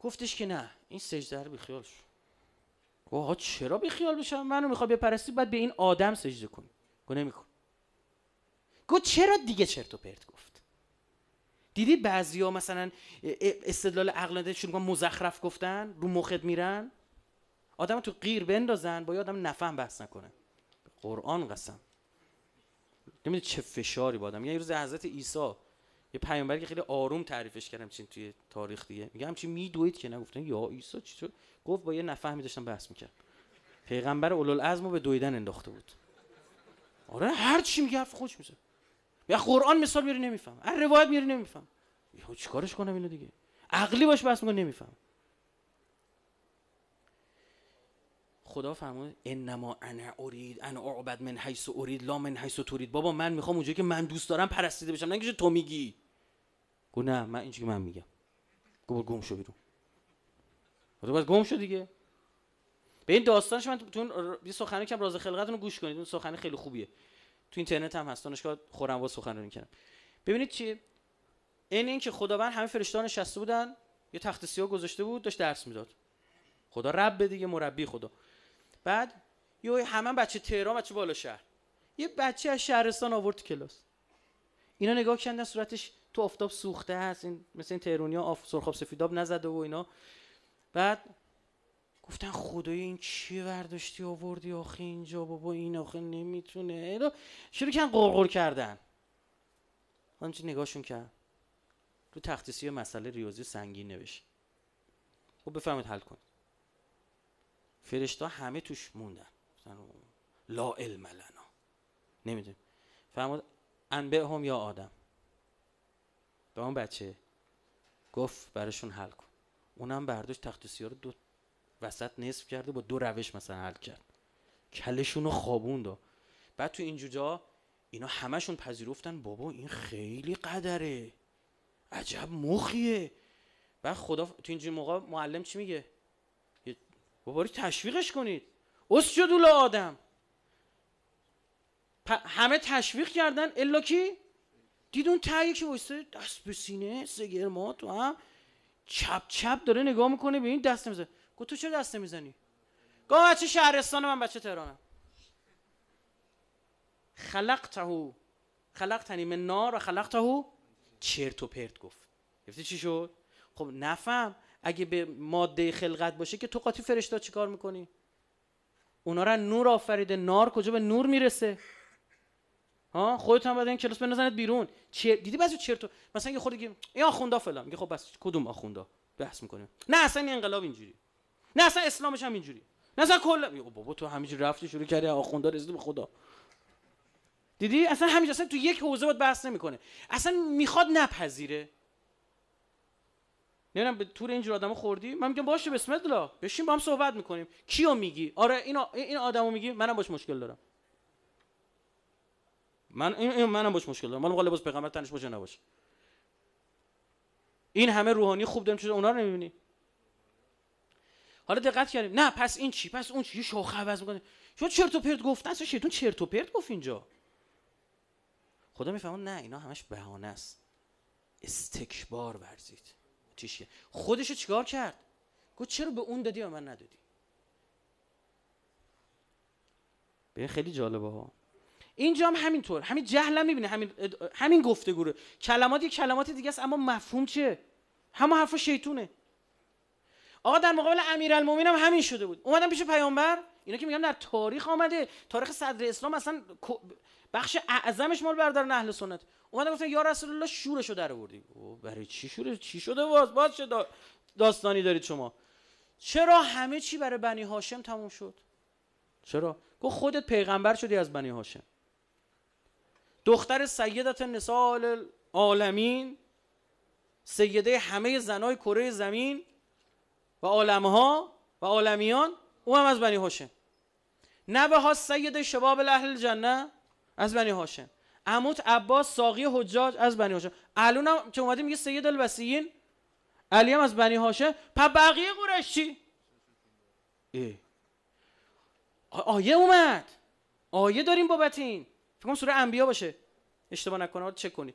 گفتش که نه این سجده رو خیال شو آقا چرا خیال بشم منو میخواد بپرستی باید به این آدم سجده کنی گفت نمیکن گو چرا دیگه چرت و پرت گفت دیدی بعضیا مثلا استدلال عقل شروع مزخرف گفتن رو مخت میرن آدم تو غیر بندازن با آدم نفهم بحث نکنه قرآن قسم نمیدونی چه فشاری با آدم یعنی یه روز حضرت عیسی یه پیامبر که خیلی آروم تعریفش کردم چین توی تاریخ دیگه میگم چی میدوید که نگفتن یا عیسی چی گفت با یه نفهمی داشتم بحث میکرد پیغمبر از رو به دویدن انداخته بود آره هر چی میگه حرف خوش میزه یا قرآن مثال میاری نمیفهم هر روایت میاری نمیفهم یا چیکارش کنم اینو دیگه عقلی باش بحث میکنه نمیفهم خدا فرمود انما انا ارید انا اعبد من حیث اورید، لا من حیث تورید بابا من میخوام اونجایی که من دوست دارم پرستیده بشم نه تو میگی گو نه من اینجوری من میگم گو گم شو بیرون تو باز گم شو دیگه به این داستانش من تو یه سخنرانی کم راز خلقتون رو گوش کنید اون سخنرانی خیلی خوبیه تو اینترنت هم هست دانشگاه خورم با سخنرانی کردم ببینید چی این اینکه خداوند همه فرشتگان نشسته بودن یه تخت سیاه گذاشته بود داشت درس میداد خدا رب دیگه مربی خدا بعد یه همه بچه تهران بچه بالا شهر یه بچه از شهرستان آورد کلاس اینا نگاه کردن صورتش تو آفتاب سوخته هست این مثل این تهرونیا آف سرخاب سفیداب نزده و اینا بعد گفتن خدای این چی برداشتی آوردی آخه اینجا بابا این آخه نمیتونه اینا شروع کردن قرقر کردن چه نگاهشون کرد تو تختیسی مسئله ریاضی سنگین نوشت خب بفرمایید حل کن. فرشتا همه توش موندن لا علم لنا نمیدونیم فرمود انبه هم یا آدم به اون بچه گفت براشون حل کن اونم برداشت تخت رو دو وسط نصف کرده با دو روش مثلا حل کرد کلشون رو خوابوند بعد تو این جوجا اینا همشون پذیرفتن بابا این خیلی قدره عجب مخیه بعد خدا تو اینجوری موقع معلم چی میگه باری تشویقش کنید جدول آدم همه تشویق کردن الا کی دید اون ته یکی وایسته دست به سینه سگرما تو هم چپ چپ داره نگاه میکنه به این دست نمیزنه گفت تو چرا دست نمیزنی گفت بچه شهرستان من بچه تهرانم خلقتهو خلقتنی من نار و خلقتهو چرت و پرت گفت گفتی چی شد خب نفهم اگه به ماده خلقت باشه که تو قاطی چی چیکار میکنی اونا را نور آفریده نار کجا به نور میرسه ها خودت هم بعد این کلاس بنزنت بیرون چی دیدی بعضی چرت مثلا یه خورده این اخوندا فلان میگه خب بس کدوم آخوندا بحث میکنه نه اصلا این انقلاب اینجوری نه اصلا اسلامش هم اینجوری نه اصلا کلا بابا تو همینجوری رفتی شروع کردی اخوندا رسید به خدا دیدی اصلا همین اصلا تو یک حوزه بحث نمیکنه اصلا میخواد نپذیره نمیدونم به تور اینجور آدمو خوردی من میگم باشه بسم الله بشین با هم صحبت میکنیم کیو میگی آره این آ... این آدمو میگی منم باش مشکل دارم من این منم باش مشکل دارم معلومه لباس پیغمبر تنش باشه نباشه این همه روحانی خوب داریم چرا اونا نمیبینی حالا دقت کنیم نه پس این چی پس اون چی شاخه عوض میکنه شما چرت و پرت گفتن اصلا شیطان چرت و پرت گفت اینجا خدا میفهمون نه اینا همش بهانه است استکبار ورزید تیش کرد خودشو چیکار کرد گفت چرا به اون دادی و من ندادی به خیلی جالبه ها اینجا هم همینطور همین جهلا هم میبینه همین همین گفتگو رو کلمات یک کلمات دیگه است اما مفهوم چیه همه حرف شیطونه آقا در مقابل امیرالمومنین هم همین شده بود اومدن پیش پیامبر اینا که میگم در تاریخ آمده تاریخ صدر اسلام اصلا بخش اعظمش مال برادر اهل سنت اومدن گفتن یا رسول الله شورشو در آوردی برای چی شوره چی شده باز باز چه داستانی دارید شما چرا همه چی برای بنی هاشم تموم شد چرا گفت خودت پیغمبر شدی از بنی هاشم دختر سیدت نساء عالمین سیده همه زنای کره زمین و عالمها و عالمیان او هم از بنی هاشم نبه ها سید شباب اهل الجنه از بنی هاشم عموت عباس ساقی حجاج از بنی هاشم الان هم که اومدی میگه سید الوسیین علی هم از بنی هاشم پس بقیه قرش چی ای. آیه اومد آیه داریم بابت این فکر کنم سوره انبیا باشه اشتباه نکنه چک کنید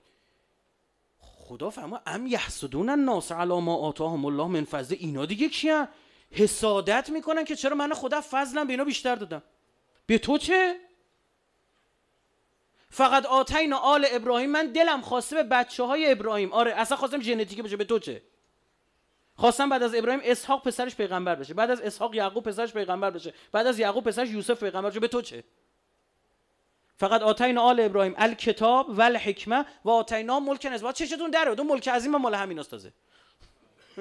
خدا فرما ام یحسدون الناس علی ما آتاهم الله من فضل اینا دیگه کیان حسادت میکنن که چرا من خدا فضلم به اینا بیشتر دادم به تو چه فقط آتین آل ابراهیم من دلم خواسته به بچه های ابراهیم آره اصلا خواستم ژنتیکی بشه به تو چه خواستم بعد از ابراهیم اسحاق پسرش پیغمبر بشه بعد از اسحاق یعقوب پسرش پیغمبر بشه بعد از یعقوب پسرش یوسف پیغمبر بشه به تو چه فقط آتین آل ابراهیم الکتاب و الحکمه و آتینا ملک نزبا چشتون دره اون ملک عظیم مال همین استازه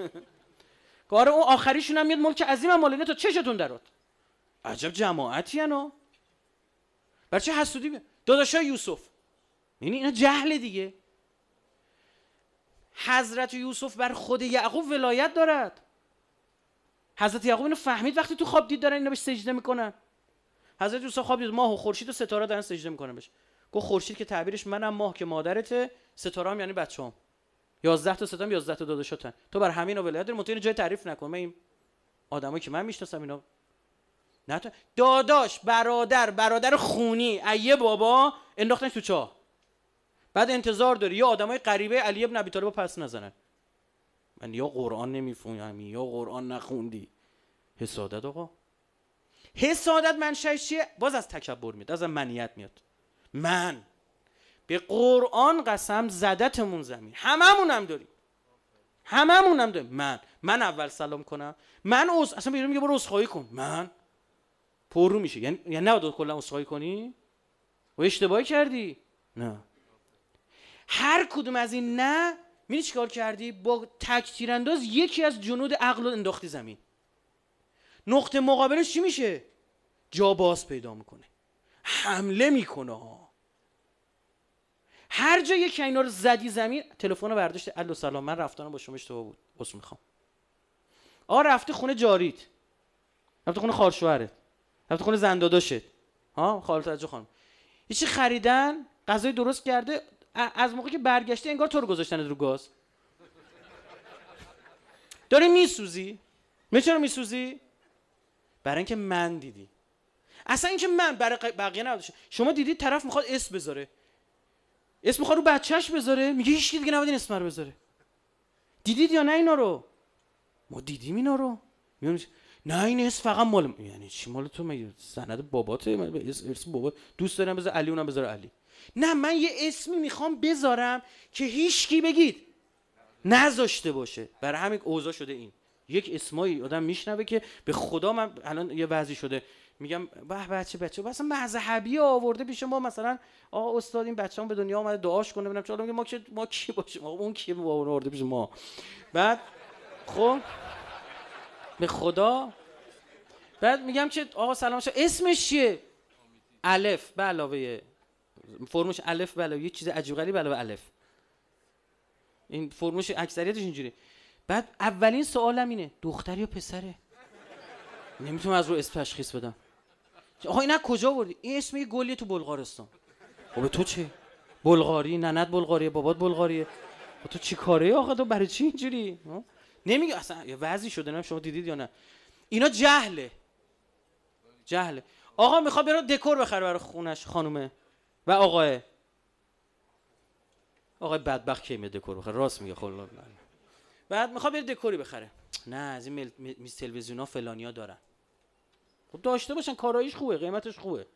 کار اون آخریشون هم میاد ملک عظیم مال تو چشتون در عجب جماعتی هنو برچه چه حسودی داداشای یوسف یعنی اینا جهل دیگه حضرت یوسف بر خود یعقوب ولایت دارد حضرت یعقوب اینو فهمید وقتی تو خواب دید دارن اینا بهش سجده میکنن حضرت یوسف خواب دید ماه و خورشید و ستاره دارن سجده میکنن بهش گفت خورشید که تعبیرش منم ماه که مادرته ستاره یعنی بچه‌ام 11 تا ستاره 11 تا داداشاتن تو بر همین ولایت داری متو جای تعریف نکن من این آدمایی که من میشناسم اینا داداش برادر برادر خونی ایه بابا انداختنش تو چاه بعد انتظار داری یا آدمای غریبه علی ابن ابی طالب پس نزنن من یا قرآن نمیفهمی یا قرآن نخوندی حسادت آقا حسادت من چیه باز از تکبر میاد از منیت میاد من به قرآن قسم زدتمون زمین هممون هم داریم هممون هم داریم من من اول سلام کنم من از... اصلا بیرون میگه برو کن من پررو میشه یعنی یعنی نباید کلا اسخای کنی و اشتباهی کردی نه هر کدوم از این نه میری چیکار کردی با تک تیرانداز یکی از جنود عقل رو انداختی زمین نقطه مقابلش چی میشه جا باز پیدا میکنه حمله میکنه ها هر جا یک اینا رو زدی زمین تلفن رو برداشت الو سلام من رفتارم با شما اشتباه بود بس میخوام آ رفته خونه جاریت رفته خونه خارشوهرت رفته خونه زن ها خالو توجه خانم چی خریدن غذای درست کرده از موقعی که برگشته انگار تو رو گذاشتن رو گاز داری میسوزی می چرا میسوزی برای اینکه من دیدی اصلا اینکه من برای بقیه نداشتم شما دیدی، طرف میخواد اسم بذاره اسم میخواد رو بچهش بذاره میگه هیچ دیگه نباید این اسم رو بذاره دیدید یا نه اینا رو ما دیدیم اینا رو میونش نه این فقط مال یعنی چی مال تو مگه سند باباته من به اسم بابا دوست دارم بذار علی اونم بذار علی نه من یه اسمی میخوام بذارم که هیچ کی بگید نذاشته باشه برای همین اوضاع شده این یک اسمایی آدم میشنوه که به خدا من الان یه وضعی شده میگم به بچه بچه واسه مذهبی آورده پیش ما مثلا آقا استاد این بچه‌ام به دنیا اومده دعاش کنه ببینم چرا میگه ما ما کی باشیم آقا اون کی آورده پیش ما بعد خب به خدا بعد میگم که آقا سلام شد اسمش چیه الف به علاوه فرموش الف به علاوه یه چیز عجیب غریب علاوه الف این فرموش اکثریتش اینجوری بعد اولین سوالم اینه دختر یا پسره نمیتونم از رو اسم تشخیص بدم آقا اینا کجا بردی این اسم یه گلیه تو بلغارستان خب تو چه بلغاری ننت بلغاریه بابات بلغاریه خب تو چی کاره آقا تو برای چی اینجوری نمیگه اصلا وضعی شده نه شما دیدید یا نه اینا جهله جهله آقا میخواد بره دکور بخره برای خونش خانومه و آقای آقای بدبخت کی میاد دکور بخره راست میگه و خب، بعد میخواد بره دکوری بخره نه از این میز ها تلویزیونا فلانیا دارن خب داشته باشن کارایش خوبه قیمتش خوبه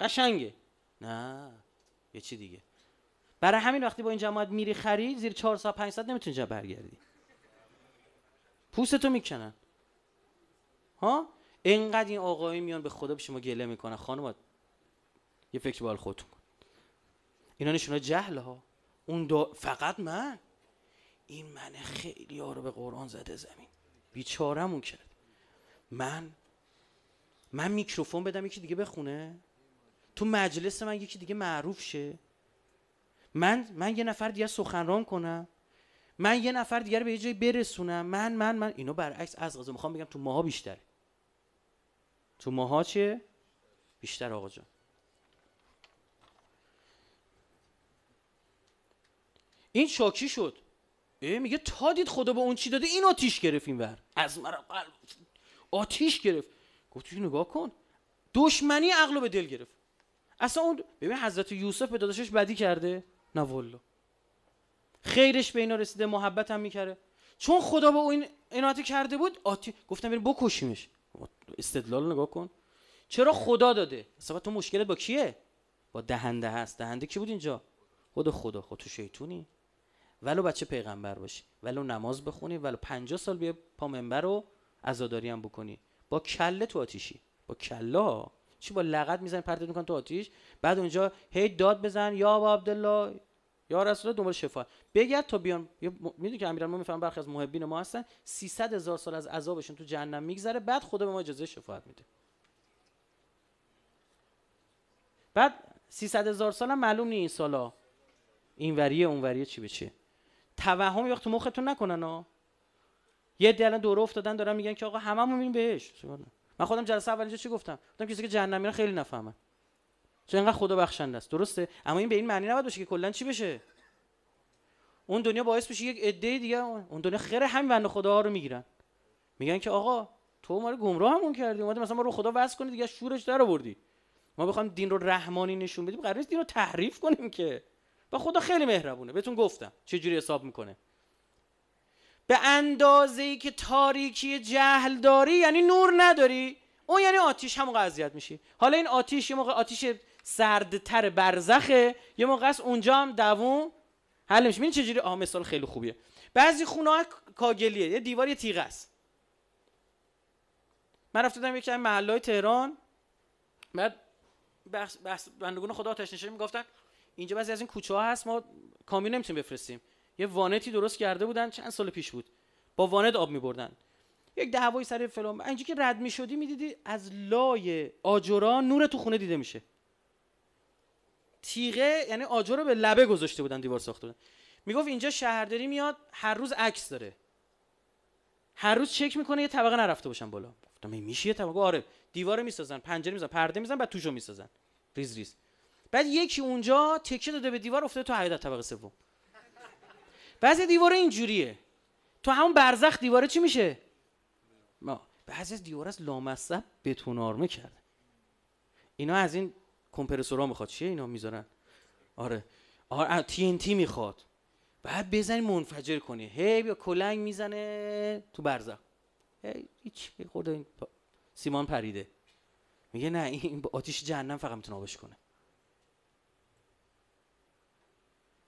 قشنگه نه یه چی دیگه برای همین وقتی با این جماعت میری خرید زیر 400 500 نمیتونی جا برگردی پوستتو میکنن ها انقدر این آقایی میان به خدا به شما گله میکنن خانم یه فکر بال خودتون کن اینا نشونا جهل ها اون دا فقط من این من خیلی ها رو به قرآن زده زمین بیچارمون کرد من من میکروفون بدم یکی دیگه بخونه تو مجلس من یکی دیگه معروف شه من من یه نفر دیگه سخنران کنم من یه نفر دیگر به یه جایی برسونم من من من اینو برعکس از غذا میخوام بگم تو ماها بیشتره تو ماها چه بیشتر آقا جان این شاکی شد میگه تا دید خدا به اون چی داده این آتیش گرفت ور از مرا قلب آتیش گرفت گفت نگاه کن دشمنی عقل به دل گرفت اصلا اون ببین حضرت یوسف به داداشش بدی کرده نه والله خیرش به اینا رسیده محبت هم میکره چون خدا با این عنایت کرده بود آتی گفتم بریم بکشیمش استدلال نگاه کن چرا خدا داده مثلا تو مشکلت با کیه با دهنده هست دهنده کی بود اینجا خود خدا خود تو شیطونی ولو بچه پیغمبر باشی ولو نماز بخونی ولو 50 سال بیا پا منبر رو عزاداری هم بکنی با کله تو آتیشی با کلا چی با لغت میزنی پرت میکنن تو آتیش بعد اونجا هی داد بزن یا با عبدالله یا رسول دنبال شفا بگرد تا بیان میدونی که امیرالمومنین میفهمن برخی از محبین ما هستن 300 هزار سال از عذابشون تو جهنم میگذره بعد خدا به ما اجازه شفاعت میده بعد 300 هزار سال هم معلوم نیست این سالا اون وریه، چی به چیه توهم یه تو مختون نکنن ها یه دی الان دوره افتادن دارن میگن که آقا هممون میریم بهش من خودم جلسه اول چی گفتم گفتم کسی که جهنمی خیلی نفهمه چون انقدر خدا بخشنده است درسته اما این به این معنی نباید باشه که کلا چی بشه اون دنیا باعث بشه یک عده دیگه اون دنیا خیر همین بنده خدا ها رو میگیرن میگن که آقا تو ما رو همون کردی اومدی مثلا ما رو خدا واسه کنی دیگه شورش در آوردی ما بخوام دین رو رحمانی نشون بدیم قرار دین رو تحریف کنیم که و خدا خیلی مهربونه بهتون گفتم چه جوری حساب میکنه به اندازه ای که تاریکی جهل داری یعنی نور نداری اون یعنی آتیش هم اذیت میشی حالا این آتیش یه موقع آتیش سردتر برزخه یه موقع است اونجا هم دووم حل نمیشه ببین چجوری آها مثال خیلی خوبیه بعضی خونه ها کاگلیه یه دیوار یه تیغه است من رفته بودم یکی از های تهران بعد بحث, بحث خدا آتش نشانی میگفتن اینجا بعضی از این کوچه ها هست ما کامیون نمیتونیم بفرستیم یه وانتی درست کرده بودن چند سال پیش بود با وانت آب میبردن یک دعوای سر فلان اینجا که رد میشدی میدیدی از لای آجران نور تو خونه دیده میشه تیغه یعنی آجر رو به لبه گذاشته بودن دیوار ساخته بودن میگفت اینجا شهرداری میاد هر روز عکس داره هر روز چک میکنه یه طبقه نرفته باشن بالا گفتم میشه یه طبقه آره دیوار میسازن پنجره میسازن پرده میزن، بعد توشو میسازن ریز ریز بعد یکی اونجا تکیه داده به دیوار افتاده تو حیاط طبقه سوم بعضی دیوار اینجوریه تو همون برزخ دیواره چی میشه ما بعضی از دیوار از لامصب بتون آرمه کرده اینا از این ها میخواد چیه اینا میذارن آره آره تی ان تی میخواد بعد بزنی منفجر کنی هی بیا کلنگ میزنه تو برزخ هیچ خورده این سیمان پریده میگه نه این آتیش جهنم فقط میتونه آبش کنه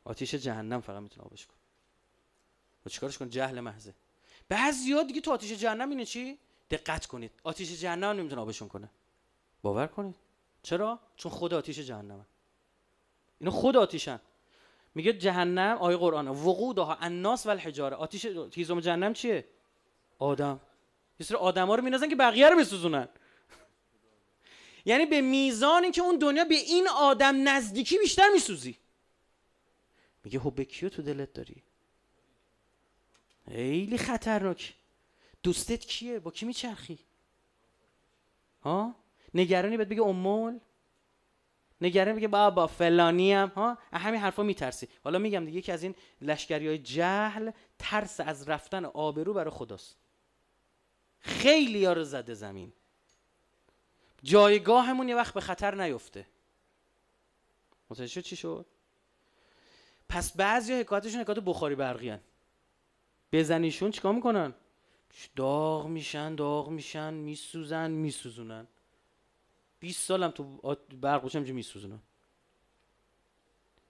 آتیش جهنم فقط میتونه آبش کنه و چیکارش کنه جهل محضه زیاد دیگه تو آتیش جهنم اینه چی دقت کنید آتیش جهنم نمیتونه آبشون کنه باور کنید چرا چون خود آتیش جهنمه اینا خود آتیشن میگه جهنم آیه قرآن وقودها الناس و الحجاره آتیش هیزم جهنم چیه آدم یه سری آدما رو مینازن که بقیه رو بسوزونن یعنی به میزانی که اون دنیا به این آدم نزدیکی بیشتر میسوزی میگه خب به کیو تو دلت داری خیلی خطرناک دوستت کیه با کی میچرخی ها نگرانی بهت بگه امول نگرانی بگه بابا فلانی هم ها همین حرفا میترسی حالا میگم دیگه یکی از این لشکری های جهل ترس از رفتن آبرو برای خداست خیلی ها رو زده زمین جایگاهمون یه وقت به خطر نیفته متوجه شد چی شد پس بعضی حکایتشون حکایت بخاری برقی هن. بزنیشون چیکار میکنن داغ میشن داغ میشن میسوزن میسوزونن 20 سالم تو برق باشم چه میسوزونم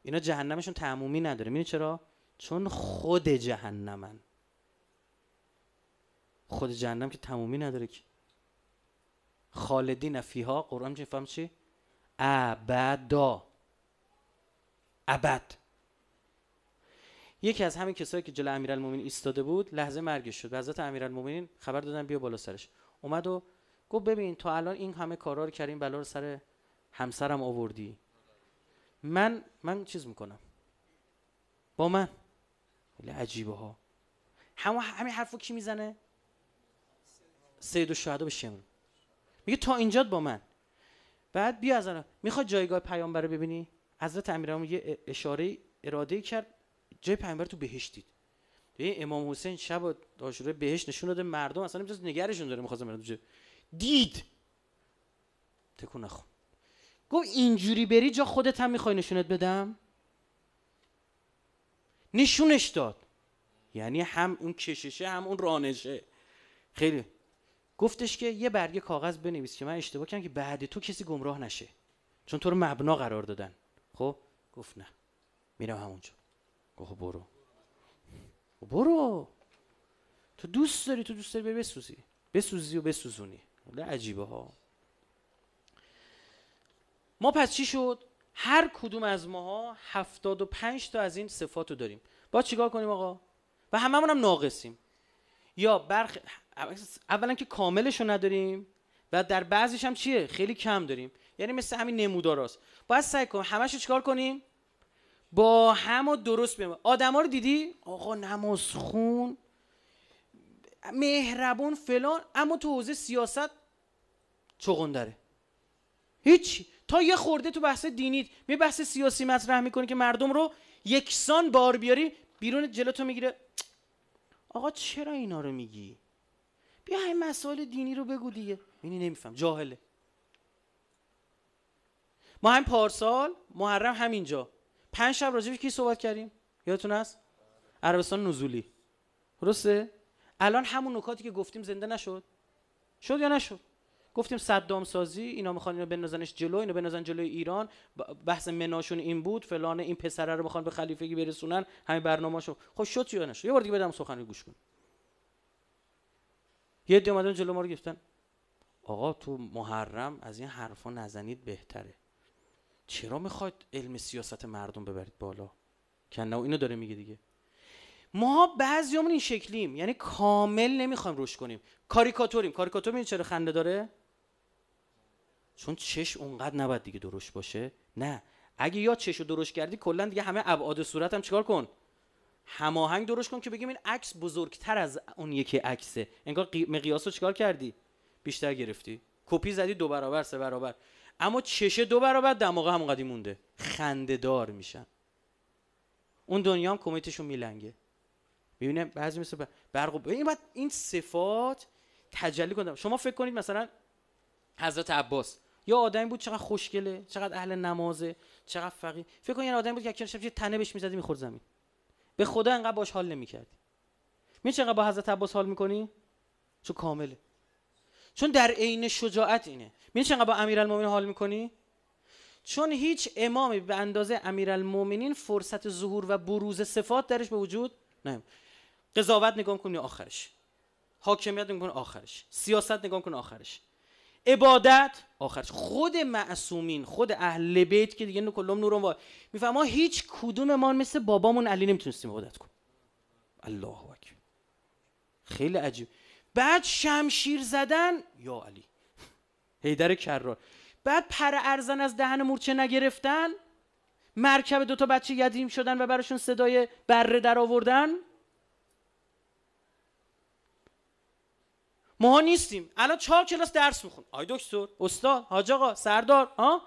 اینا جهنمشون تعمومی نداره میدونی چرا چون خود جهنمن خود جهنم که تمومی نداره که خالدین فیها قرآن چه فهم چی ابدا ابد یکی از همین کسایی که جلو امیرالمومنین ایستاده بود لحظه مرگش شد به حضرت امیرالمومنین خبر دادن بیا بالا سرش اومد و گفت ببین تا الان این همه کارا رو کردیم بلا رو سر همسرم آوردی من من چیز میکنم با من خیلی عجیبه ها همه همین حرفو کی میزنه سید و شهدا به شمر میگه تا اینجا با من بعد بیا از میخواد جایگاه پیامبر رو ببینی حضرت امیرام یه اشاره اراده کرد جای پیامبر تو بهشت دید امام حسین شب داشوره بهش نشون داده مردم اصلا نمیتونست نگرشون داره میخواستم دید تکون نخون گو اینجوری بری جا خودت هم میخوای نشونت بدم نشونش داد یعنی هم اون کششه هم اون رانشه خیلی گفتش که یه برگه کاغذ بنویس که من اشتباه کردم که بعد تو کسی گمراه نشه چون تو رو مبنا قرار دادن خب گفت نه میرم همونجا گفت برو برو تو دوست داری تو دوست داری بسوزی بسوزی و بسوزونی عجیبه ها ما پس چی شد هر کدوم از ماها پنج تا از این صفات رو داریم با چیکار کنیم آقا و هممون هم ناقصیم یا برخ اولا که کاملش رو نداریم و در بعضیش هم چیه خیلی کم داریم یعنی مثل همین نموداراست باید سعی کنیم همش چیکار کنیم با همو درست بیم آدما رو دیدی آقا نماز خون مهربون فلان اما تو حوزه سیاست چغون داره هیچ تا یه خورده تو بحث دینیت می بحث سیاسی مطرح میکنی که مردم رو یکسان بار بیاری بیرون تو میگیره آقا چرا اینا رو میگی بیا این مسائل دینی رو بگو دیگه اینی نمیفهم جاهله ما هم پارسال محرم همینجا پنج شب راجع کی صحبت کردیم یادتون هست عربستان نزولی درسته الان همون نکاتی که گفتیم زنده نشد شد یا نشد گفتیم صدام سازی اینا میخوان اینو بنازنش جلو اینو بنازن جلوی ایران بحث مناشون این بود فلان این پسره رو میخوان به خلیفگی برسونن همین برنامه‌شو خب شد یا نشد یه بار دیگه بدم رو گوش کن یه دی اومدن جلو ما رو گفتن آقا تو محرم از این حرفا نزنید بهتره چرا میخواید علم سیاست مردم ببرید بالا کنه اینو داره میگه دیگه ما بعضیامون این شکلیم یعنی کامل نمیخوایم روش کنیم کاریکاتوریم کاریکاتور میدونی چرا خنده داره چون چش اونقدر نباید دیگه درشت باشه نه اگه یا چشو درشت کردی کلا دیگه همه ابعاد صورتم هم چیکار کن هماهنگ درشت کن که بگیم این عکس بزرگتر از اون یکی عکسه انگار مقیاس رو چیکار کردی بیشتر گرفتی کپی زدی دو برابر سه برابر اما چشه دو برابر دماغ قدیم مونده خنده دار میشن اون دنیا هم کمیتشون میلنگه میبینه بعضی مثل برق این بعد این صفات تجلی کنه شما فکر کنید مثلا حضرت عباس یا آدمی بود چقدر خوشگله چقدر اهل نمازه چقدر فقیه فکر کنید یه آدمی بود که اکشن شب تنه بهش می‌زدی می‌خورد زمین به خدا انقدر باش حال نمی‌کردی می چقدر با حضرت عباس حال می‌کنی؟ چون کامله چون در عین شجاعت اینه می چقدر با امیرالمومنین حال می‌کنی؟ چون هیچ امامی به اندازه امیرالمومنین فرصت ظهور و بروز صفات درش به وجود نمیاد قضاوت نگاه کنی آخرش حاکمیت نگاه آخرش سیاست نگاه کن آخرش عبادت آخرش خود معصومین خود اهل بیت که دیگه کلم نورون میفهم ما هیچ کدوم ما مثل بابامون علی نمیتونستیم عبادت کن الله اکبر خیلی عجیب بعد شمشیر زدن یا علی هیدر کرار بعد پر ارزن از دهن مورچه نگرفتن مرکب دوتا بچه یدیم شدن و براشون صدای بره در آوردن ماها نیستیم الان چهار کلاس درس میخون آی دکتر استاد حاج آقا سردار ها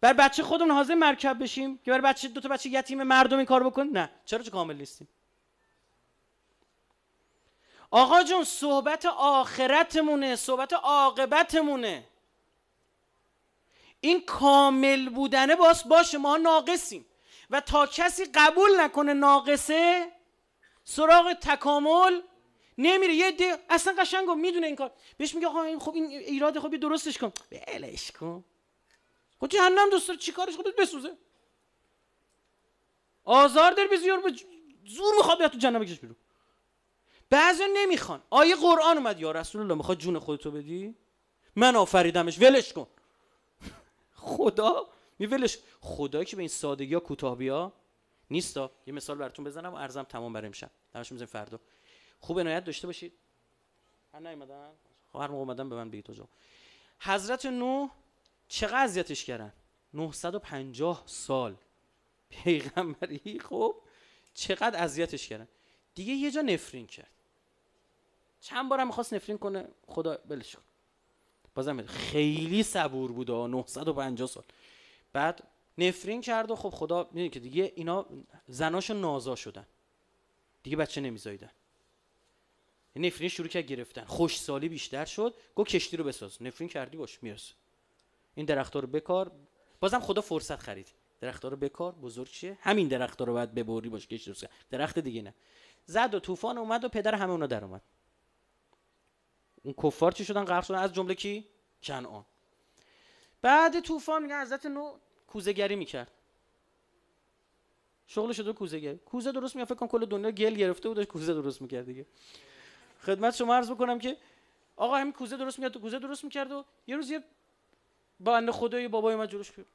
بر بچه خودمون حاضر مرکب بشیم که بر بچه دو تا بچه یتیم مردم این کار بکن نه چرا چه کامل نیستیم آقا جون صحبت آخرتمونه صحبت عاقبتمونه این کامل بودنه باس باشه ما ناقصیم و تا کسی قبول نکنه ناقصه سراغ تکامل نمیره یه دی اصلا قشنگو میدونه این کار بهش میگه آقا خب این ایراد خب درستش کن ولش کن خب جهنم دوست داره چیکارش خب بسوزه آزار داره به زور زور میخواد بیاد تو جهنم بیرون بعضی نمیخوان آیه قرآن اومد یا رسول الله میخواد جون خودتو بدی من آفریدمش ولش کن خدا می ولش خدایی که به این سادگی ها کوتاه بیا نیستا یه مثال براتون بزنم و ارزم تمام بر امشب میذین فردا خوب عنایت داشته باشید هر نیومدن خب، هر موقع اومدن به من بگید حضرت نوح چقدر اذیتش کردن 950 سال پیغمبری خب چقدر اذیتش کردن دیگه یه جا نفرین کرد چند بارم میخواست نفرین کنه خدا بلش کن بازم خیلی صبور بود 950 سال بعد نفرین کرد و خب خدا میدونی که دیگه اینا زناشو نازا شدن دیگه بچه نمیزاییدن نفرین شروع کرد گرفتن خوش سالی بیشتر شد گفت کشتی رو بساز نفرین کردی باش میرس این درخت رو بکار بازم خدا فرصت خرید درختار رو بکار بزرگ شه همین درختها رو باید ببری باش کشتی رو درخت دیگه نه زد و طوفان اومد و پدر همه اونا در اومد اون کفار چی شدن غرق شدن از جمله کی کنعان بعد طوفان میگه حضرت نو کوزگری میکرد شغلش رو کوزه گری کوزه درست میافت کل دنیا گل گرفته بودش کوزه درست میکرد دیگه خدمت شما عرض بکنم که آقا همین کوزه درست میکرد تو کوزه درست میکرد و یه روز یه بنده خدای بابای من جلوش کرد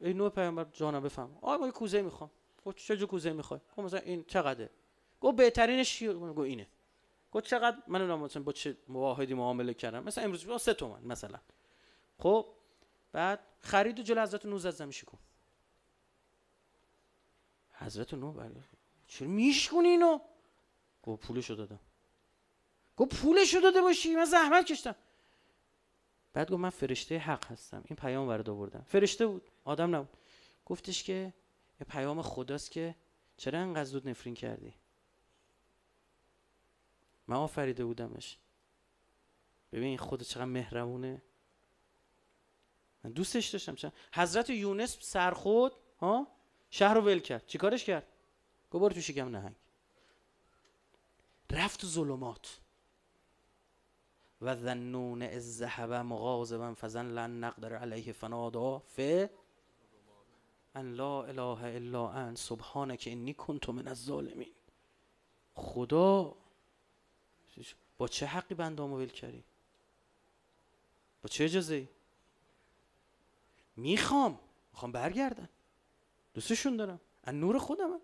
ای نو پیامبر جانا بفهم آقا من یه کوزه میخوام گفت چه جو کوزه میخوای گفت مثلا این چقدره گفت بهترینش چیه گفت اینه گفت چقدر من نمیدونم مثلا با چه مواهدی معامله کردم مثلا امروز 3 تومن مثلا خب بعد خرید و جلو حضرت نوز از زمین حضرت نو چرا میشکونی اینو گفت پولشو دادم گفت پولش داده باشی من زحمت کشتم بعد گفت من فرشته حق هستم این پیام برات آوردم فرشته بود آدم نبود گفتش که پیام خداست که چرا انقدر زود نفرین کردی من آفریده بودمش ببین خود چقدر مهربونه من دوستش داشتم حضرت یونس خود ها شهر رو ول کرد چیکارش کرد گفت برو تو شکم نهنگ رفت تو ظلمات و ذنون از ذهب مغازبا فزن لن نقدر علیه فنادا ف ان لا اله الا ان سبحانک انی کنتو من الظالمین خدا با چه حقی بندامو ول کردی با چه اجازه ای میخوام میخوام برگردن دوستشون دارم ان نور خودمم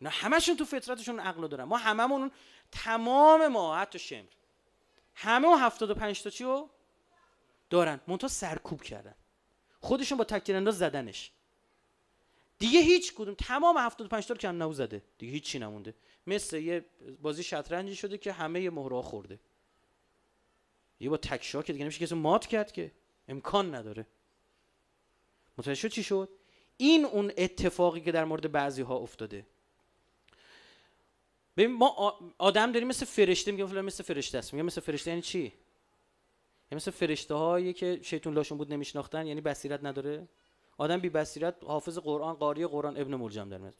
نه همشون تو فطرتشون عقل دارن ما هممون تمام ما حتی شمر همه و 75 تا چی رو دارن منتها سرکوب کردن خودشون با تکتیر انداز زدنش دیگه هیچ کدوم تمام 75 تا رو کم نو زده دیگه هیچی نمونده مثل یه بازی شطرنجی شده که همه مهرها خورده یه با تکشا که دیگه نمیشه کسی مات کرد که امکان نداره متوجه چی شد این اون اتفاقی که در مورد بعضی ها افتاده ببین ما آدم داریم مثل فرشته میگم فلان مثل فرشته است میگم مثل فرشته یعنی چی یعنی مثل فرشته هایی که شیطان لاشون بود نمیشناختن یعنی بصیرت نداره آدم بی بصیرت حافظ قرآن قاری قرآن ابن ملجم در مدرش.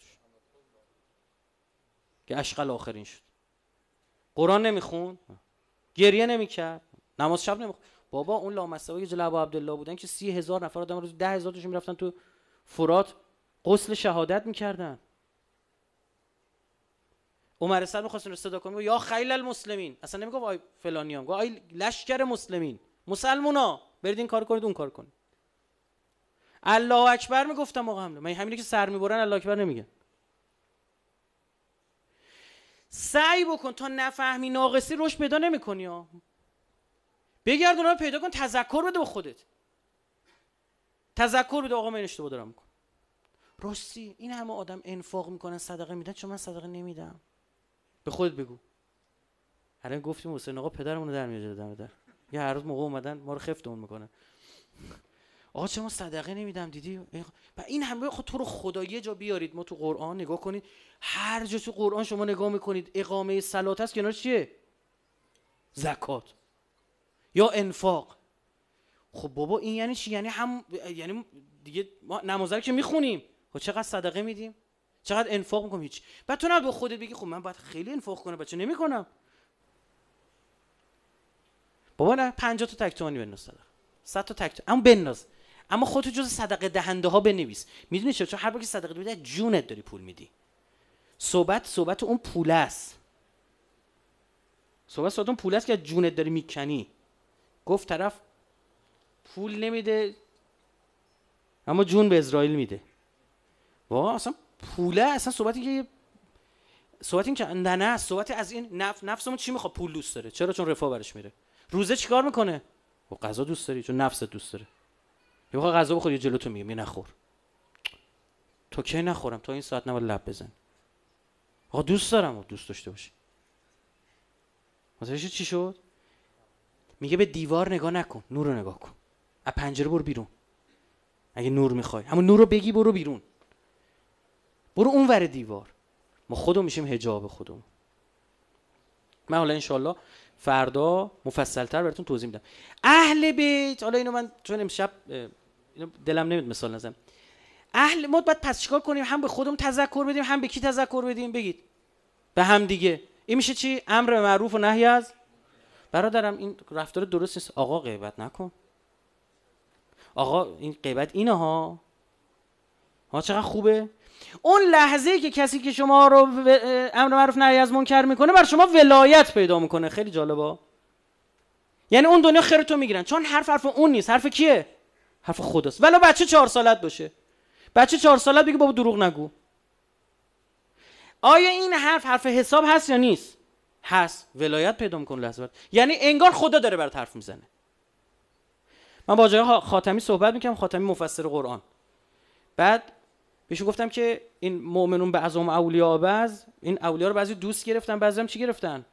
که اشغال آخرین شد قرآن نمیخون گریه نمیکرد نماز شب نمیخون بابا اون لامصبایی که جلب عبدالله بودن که سی هزار نفر آدم روز ده هزار توش میرفتن تو فرات غسل شهادت میکردن عمر سر میخواست رو صدا کنه یا خیل المسلمین اصلا نمیگفت آی فلانیان گفت آی لشکر مسلمین مسلمونا برید این کار کنید اون کار کنید الله اکبر میگفتم آقا حمله من همینه که سر میبرن الله اکبر نمیگه سعی بکن تا نفهمی ناقصی روش پیدا نمیکنی ها بگرد اونا پیدا کن تذکر بده به خودت تذکر بده آقا من اشتباه دارم میکنم راستی این همه آدم انفاق میکنن صدقه میدن چون من صدقه نمیدم به بگو الان گفتیم حسین آقا پدرمون رو در میاره در در یه هر روز موقع اومدن ما رو خفتمون میکنن آقا چه ما صدقه نمیدم دیدی و این همه خود خب تو رو خدا جا بیارید ما تو قرآن نگاه کنید هر جا تو قرآن شما نگاه میکنید اقامه سلات هست کنار چیه زکات یا انفاق خب بابا این یعنی چی یعنی هم یعنی دیگه ما نمازه که میخونیم خب چقدر صدقه میدیم چقدر انفاق میکنم هیچ بعد تو نه به خودت بگی خب من باید خیلی انفاق کنم بچه نمیکنم بابا نه 50 تا تک تومانی بنداز صدق 100 تا تک اما بنداز اما خودتو جز صدقه دهنده ها بنویس میدونی چرا چون هر بار که صدقه میدی جونت داری پول میدی صحبت صحبت اون پول است صحبت صحبت اون پول است که جونت داری میکنی گفت طرف پول نمیده اما جون به اسرائیل میده واقعا اصلا پوله اصلا این که صحبت این که نه نه صحبت از این نف... نفسمون چی میخواد پول دوست داره چرا چون رفاه برش میره روزه چیکار میکنه و خب غذا دوست داری چون نفست دوست داره یه غذا بخور یه جلو تو میگه می نخور تو کی نخورم تو این ساعت نباید لب بزن آقا دوست دارم و دوست داشته باشی مثلا چی شد میگه به دیوار نگاه نکن نور رو نگاه کن از پنجره برو بیرون اگه نور میخوای همون نور رو بگی برو بیرون برو ور دیوار ما خودمون میشیم هجاب خودمون من حالا انشالله فردا مفصلتر براتون توضیح میدم اهل بیت حالا اینو من چون امشب اینو دلم نمید مثال نزم. اهل ما باید پس چیکار کنیم هم به خودمون تذکر بدیم هم به کی تذکر بدیم بگید به هم دیگه این میشه چی امر معروف و نهی از برادرم این رفتار درست نیست آقا غیبت نکن آقا این غیبت اینه ها ها چقدر خوبه اون لحظه که کسی که شما رو امر معروف نهی از منکر میکنه بر شما ولایت پیدا میکنه خیلی جالبه یعنی اون دنیا خیر تو میگیرن چون حرف حرف اون نیست حرف کیه حرف خداست ولی بچه چهار سالت باشه بچه چهار سالت بگه بابا دروغ نگو آیا این حرف حرف حساب هست یا نیست هست ولایت پیدا میکنه لحظه یعنی انگار خدا داره برات حرف میزنه من با جای خاتمی صحبت میکنم خاتمی مفسر قرآن بعد بهش گفتم که این مؤمنون به هم اولیا بعض این اولیا رو بعضی دوست گرفتن بعضی هم چی گرفتن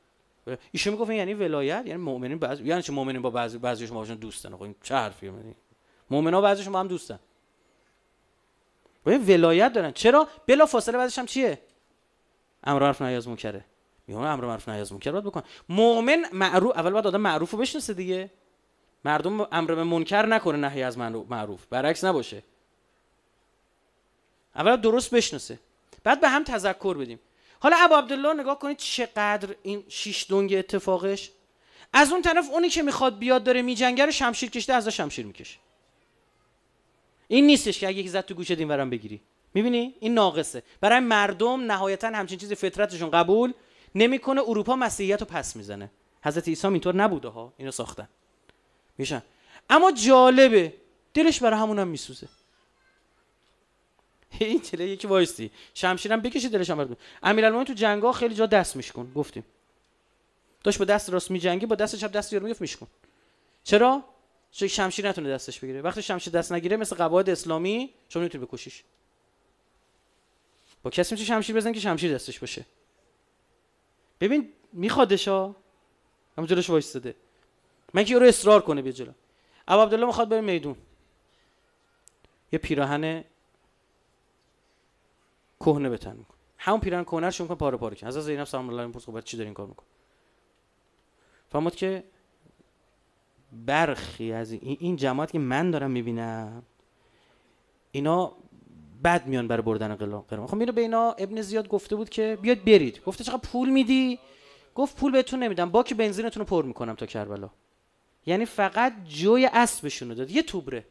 ایشون میگفت یعنی ولایت یعنی مؤمنین بعض یعنی چه مؤمنین با بعضی بعضی شما باشون دوستن خب این چه حرفیه یعنی مؤمنا بعضی شما هم دوستن و ولایت دارن چرا بلا فاصله بعضیش هم چیه امر حرف نیاز از منکره امر معروف نهی از منکر باید بکن مؤمن معروف اول باید آدم معروفو رو دیگه مردم امر به منکر نکنه نهی از معروف برعکس نباشه اولا درست بشناسه بعد به هم تذکر بدیم حالا ابو عبدالله نگاه کنید چقدر این شیش دنگ اتفاقش از اون طرف اونی که میخواد بیاد داره میجنگه رو شمشیر کشته ازش شمشیر میکشه این نیستش که اگه یک زد تو گوشه ورم بگیری میبینی این ناقصه برای مردم نهایتا همچین چیزی فطرتشون قبول نمیکنه اروپا مسیحیت رو پس میزنه حضرت عیسی اینطور نبوده ها اینو ساختن میشن اما جالبه دلش برای همون هم میسوزه این تله یکی وایسی شمشیرم بکشی دلش هم امیرالمومنین تو جنگا خیلی جا دست میشکن گفتیم داشت با دست راست میجنگی با دست چپ دست یارو میگفت میشکن چرا چون شمشیر نتونه دستش بگیره وقتی شمشیر دست نگیره مثل قواعد اسلامی شما نمیتونی بکشیش با کسی میشه شمشیر بزن که شمشیر دستش باشه ببین میخوادش ها همون جلوش وایستاده من که یارو اصرار کنه بیا جلو ابو عبدالله میخواد بره میدون یه پیراهن کهنه به تن میکنه همون پیرن کهنه رو شون پاره پاره کنه از زینب سلام الله پرس خب چی دارین کار میکنه فهمید که برخی از این جماعت که من دارم میبینم اینا بد میان برای بردن قرمان. خب میره به اینا ابن زیاد گفته بود که بیاد برید گفته چقدر پول میدی گفت پول بهتون نمیدم باک بنزینتون رو پر میکنم تا کربلا یعنی فقط جوی اسبشون رو داد یه توبره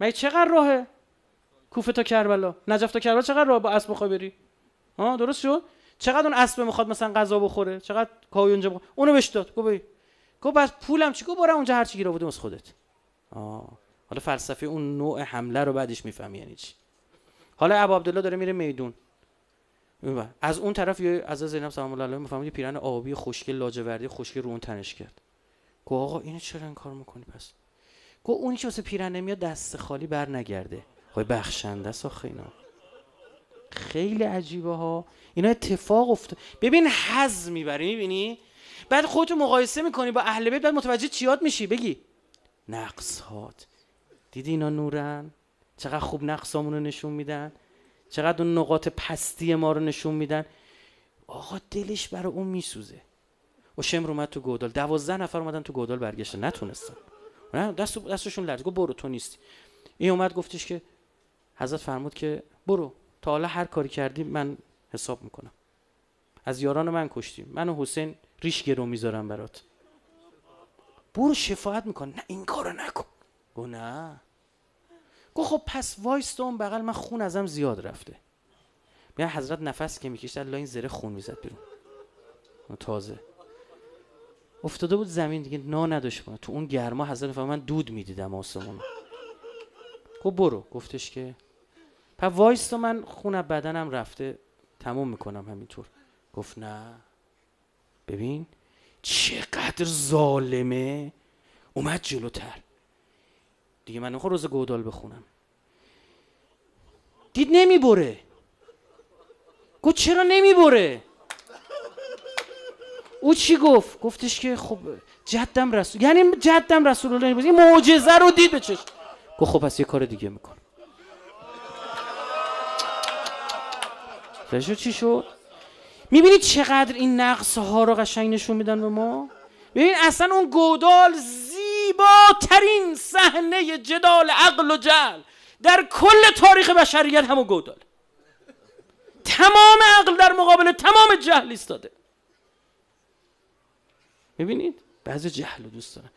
مگه چقدر راهه کوفه تا کربلا نجف تا کربلا چقدر راه با اسب بخوای بری ها درست شد چقدر اون اسب میخواد مثلا غذا بخوره چقدر اونجا بخوره اونو بهش داد گفت گفت بس پولم چیکو برام اونجا هر چی گیر بودیم خودت آه. حالا فلسفه اون نوع حمله رو بعدش میفهمی یعنی چی حالا ابو عبدالله داره میره میدون از اون طرف یه از زینب سلام الله علیها میفهمید پیرن آبی خوشگل لاجوردی خوشگل رو اون تنش کرد گفت آقا اینو چرا این کار میکنی پس گفت اونی که واسه پیرن میاد دست خالی بر نگرده خواهی بخشنده است اینا خیلی عجیبه ها اینا اتفاق افتاد ببین حز میبری میبینی بعد خودتو مقایسه میکنی با اهل بیت بعد متوجه چیات میشی بگی نقصات دیدی اینا نورن چقدر خوب نقصامون رو نشون میدن چقدر اون نقاط پستی ما رو نشون میدن آقا دلش برای اون میسوزه و شمر اومد تو گودال دوازده نفر اومدن تو گودال برگشتن نتونستن دست دستشون لرزه گفت برو تو نیستی این اومد گفتش که حضرت فرمود که برو تا حالا هر کاری کردی من حساب میکنم از یاران من کشتیم من و حسین ریش گرو میذارم برات برو شفاعت میکن نه این کارو نکن گو نه گو خب پس وایستون اون بغل من خون ازم زیاد رفته بیا حضرت نفس که میکشت الله این زره خون میزد بیرون تازه افتاده بود زمین دیگه نا نداشت تو اون گرما حضرت من دود میدیدم آسمون گو برو گفتش که په وایس من خون بدنم رفته تموم میکنم همینطور گفت نه ببین چقدر ظالمه اومد جلوتر دیگه من نمیخوام روز گودال بخونم دید نمیبره گفت چرا نمیبره او چی گفت گفتش که خب جدم رسول یعنی جدم رسول الله این معجزه رو دید به چش گفت خب پس یه کار دیگه میکنم شد چی شد میبینید چقدر این نقص ها رو قشنگ نشون میدن به ما ببین اصلا اون گودال زیباترین صحنه جدال عقل و جل در کل تاریخ بشریت همون گودال تمام عقل در مقابل تمام جهل ایستاده میبینید بعضی جهل رو دوست دارن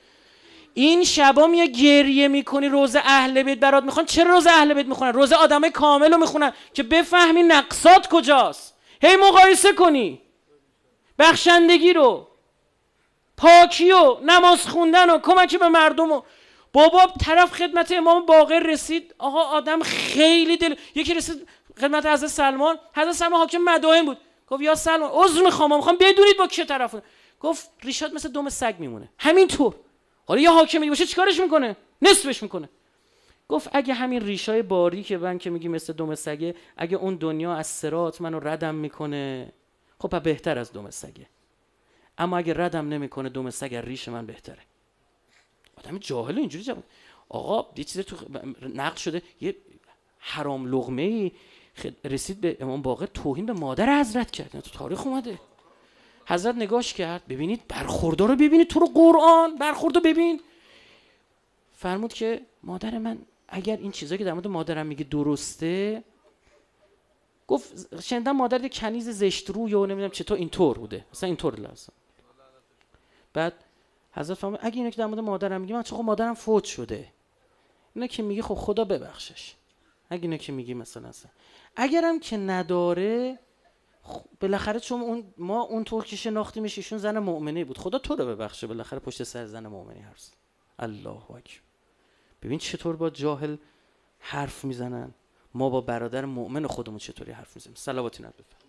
این شبا یه گریه میکنی روز اهل بیت برات میخوان چه روز اهل بیت میخوان؟ روز آدمای کامل رو میخونن که بفهمی نقصات کجاست هی مقایسه کنی بخشندگی رو پاکی و نماز خوندن و کمکی به مردم و بابا طرف خدمت امام باقر رسید آقا آدم خیلی دل یکی رسید خدمت حضرت سلمان حضرت سلمان حاکم مدائن بود گفت یا سلمان عذر میخوام میخوام بدونید با چه طرف گفت ریشات مثل دم سگ میمونه تو حالا یه حاکمی باشه چیکارش میکنه نصفش میکنه گفت اگه همین ریشای باری که من که میگی مثل دم سگه اگه اون دنیا از سرات منو ردم میکنه خب بهتر از دم سگه اما اگه ردم نمیکنه دم سگ ریش من بهتره آدم جاهل اینجوری جواب آقا یه چیزی تو نقد شده یه حرام لغمه ای رسید به امام باقر توهین به مادر حضرت کرد تو تاریخ اومده حضرت نگاش کرد ببینید برخوردار رو ببینید تو رو قرآن برخورد رو ببین فرمود که مادر من اگر این چیزایی که در مورد مادرم میگه درسته گفت شنیدم مادر کنیز زشت رو یا نمیدونم چطور اینطور بوده مثلا اینطور لازم بعد حضرت فرمود اگه اینو که در مورد مادرم میگه من خب مادرم فوت شده اینا که میگه خب خدا ببخشش اگه اینو که میگی مثلا اصلا اگرم که نداره بالاخره چون اون ما اونطور که شناختیمش ایشون زن مؤمنه بود خدا تو رو ببخشه بالاخره پشت سر زن مؤمنی هست الله اکبر ببین چطور با جاهل حرف میزنن ما با برادر مؤمن خودمون چطوری حرف میزنیم صلواتی نبود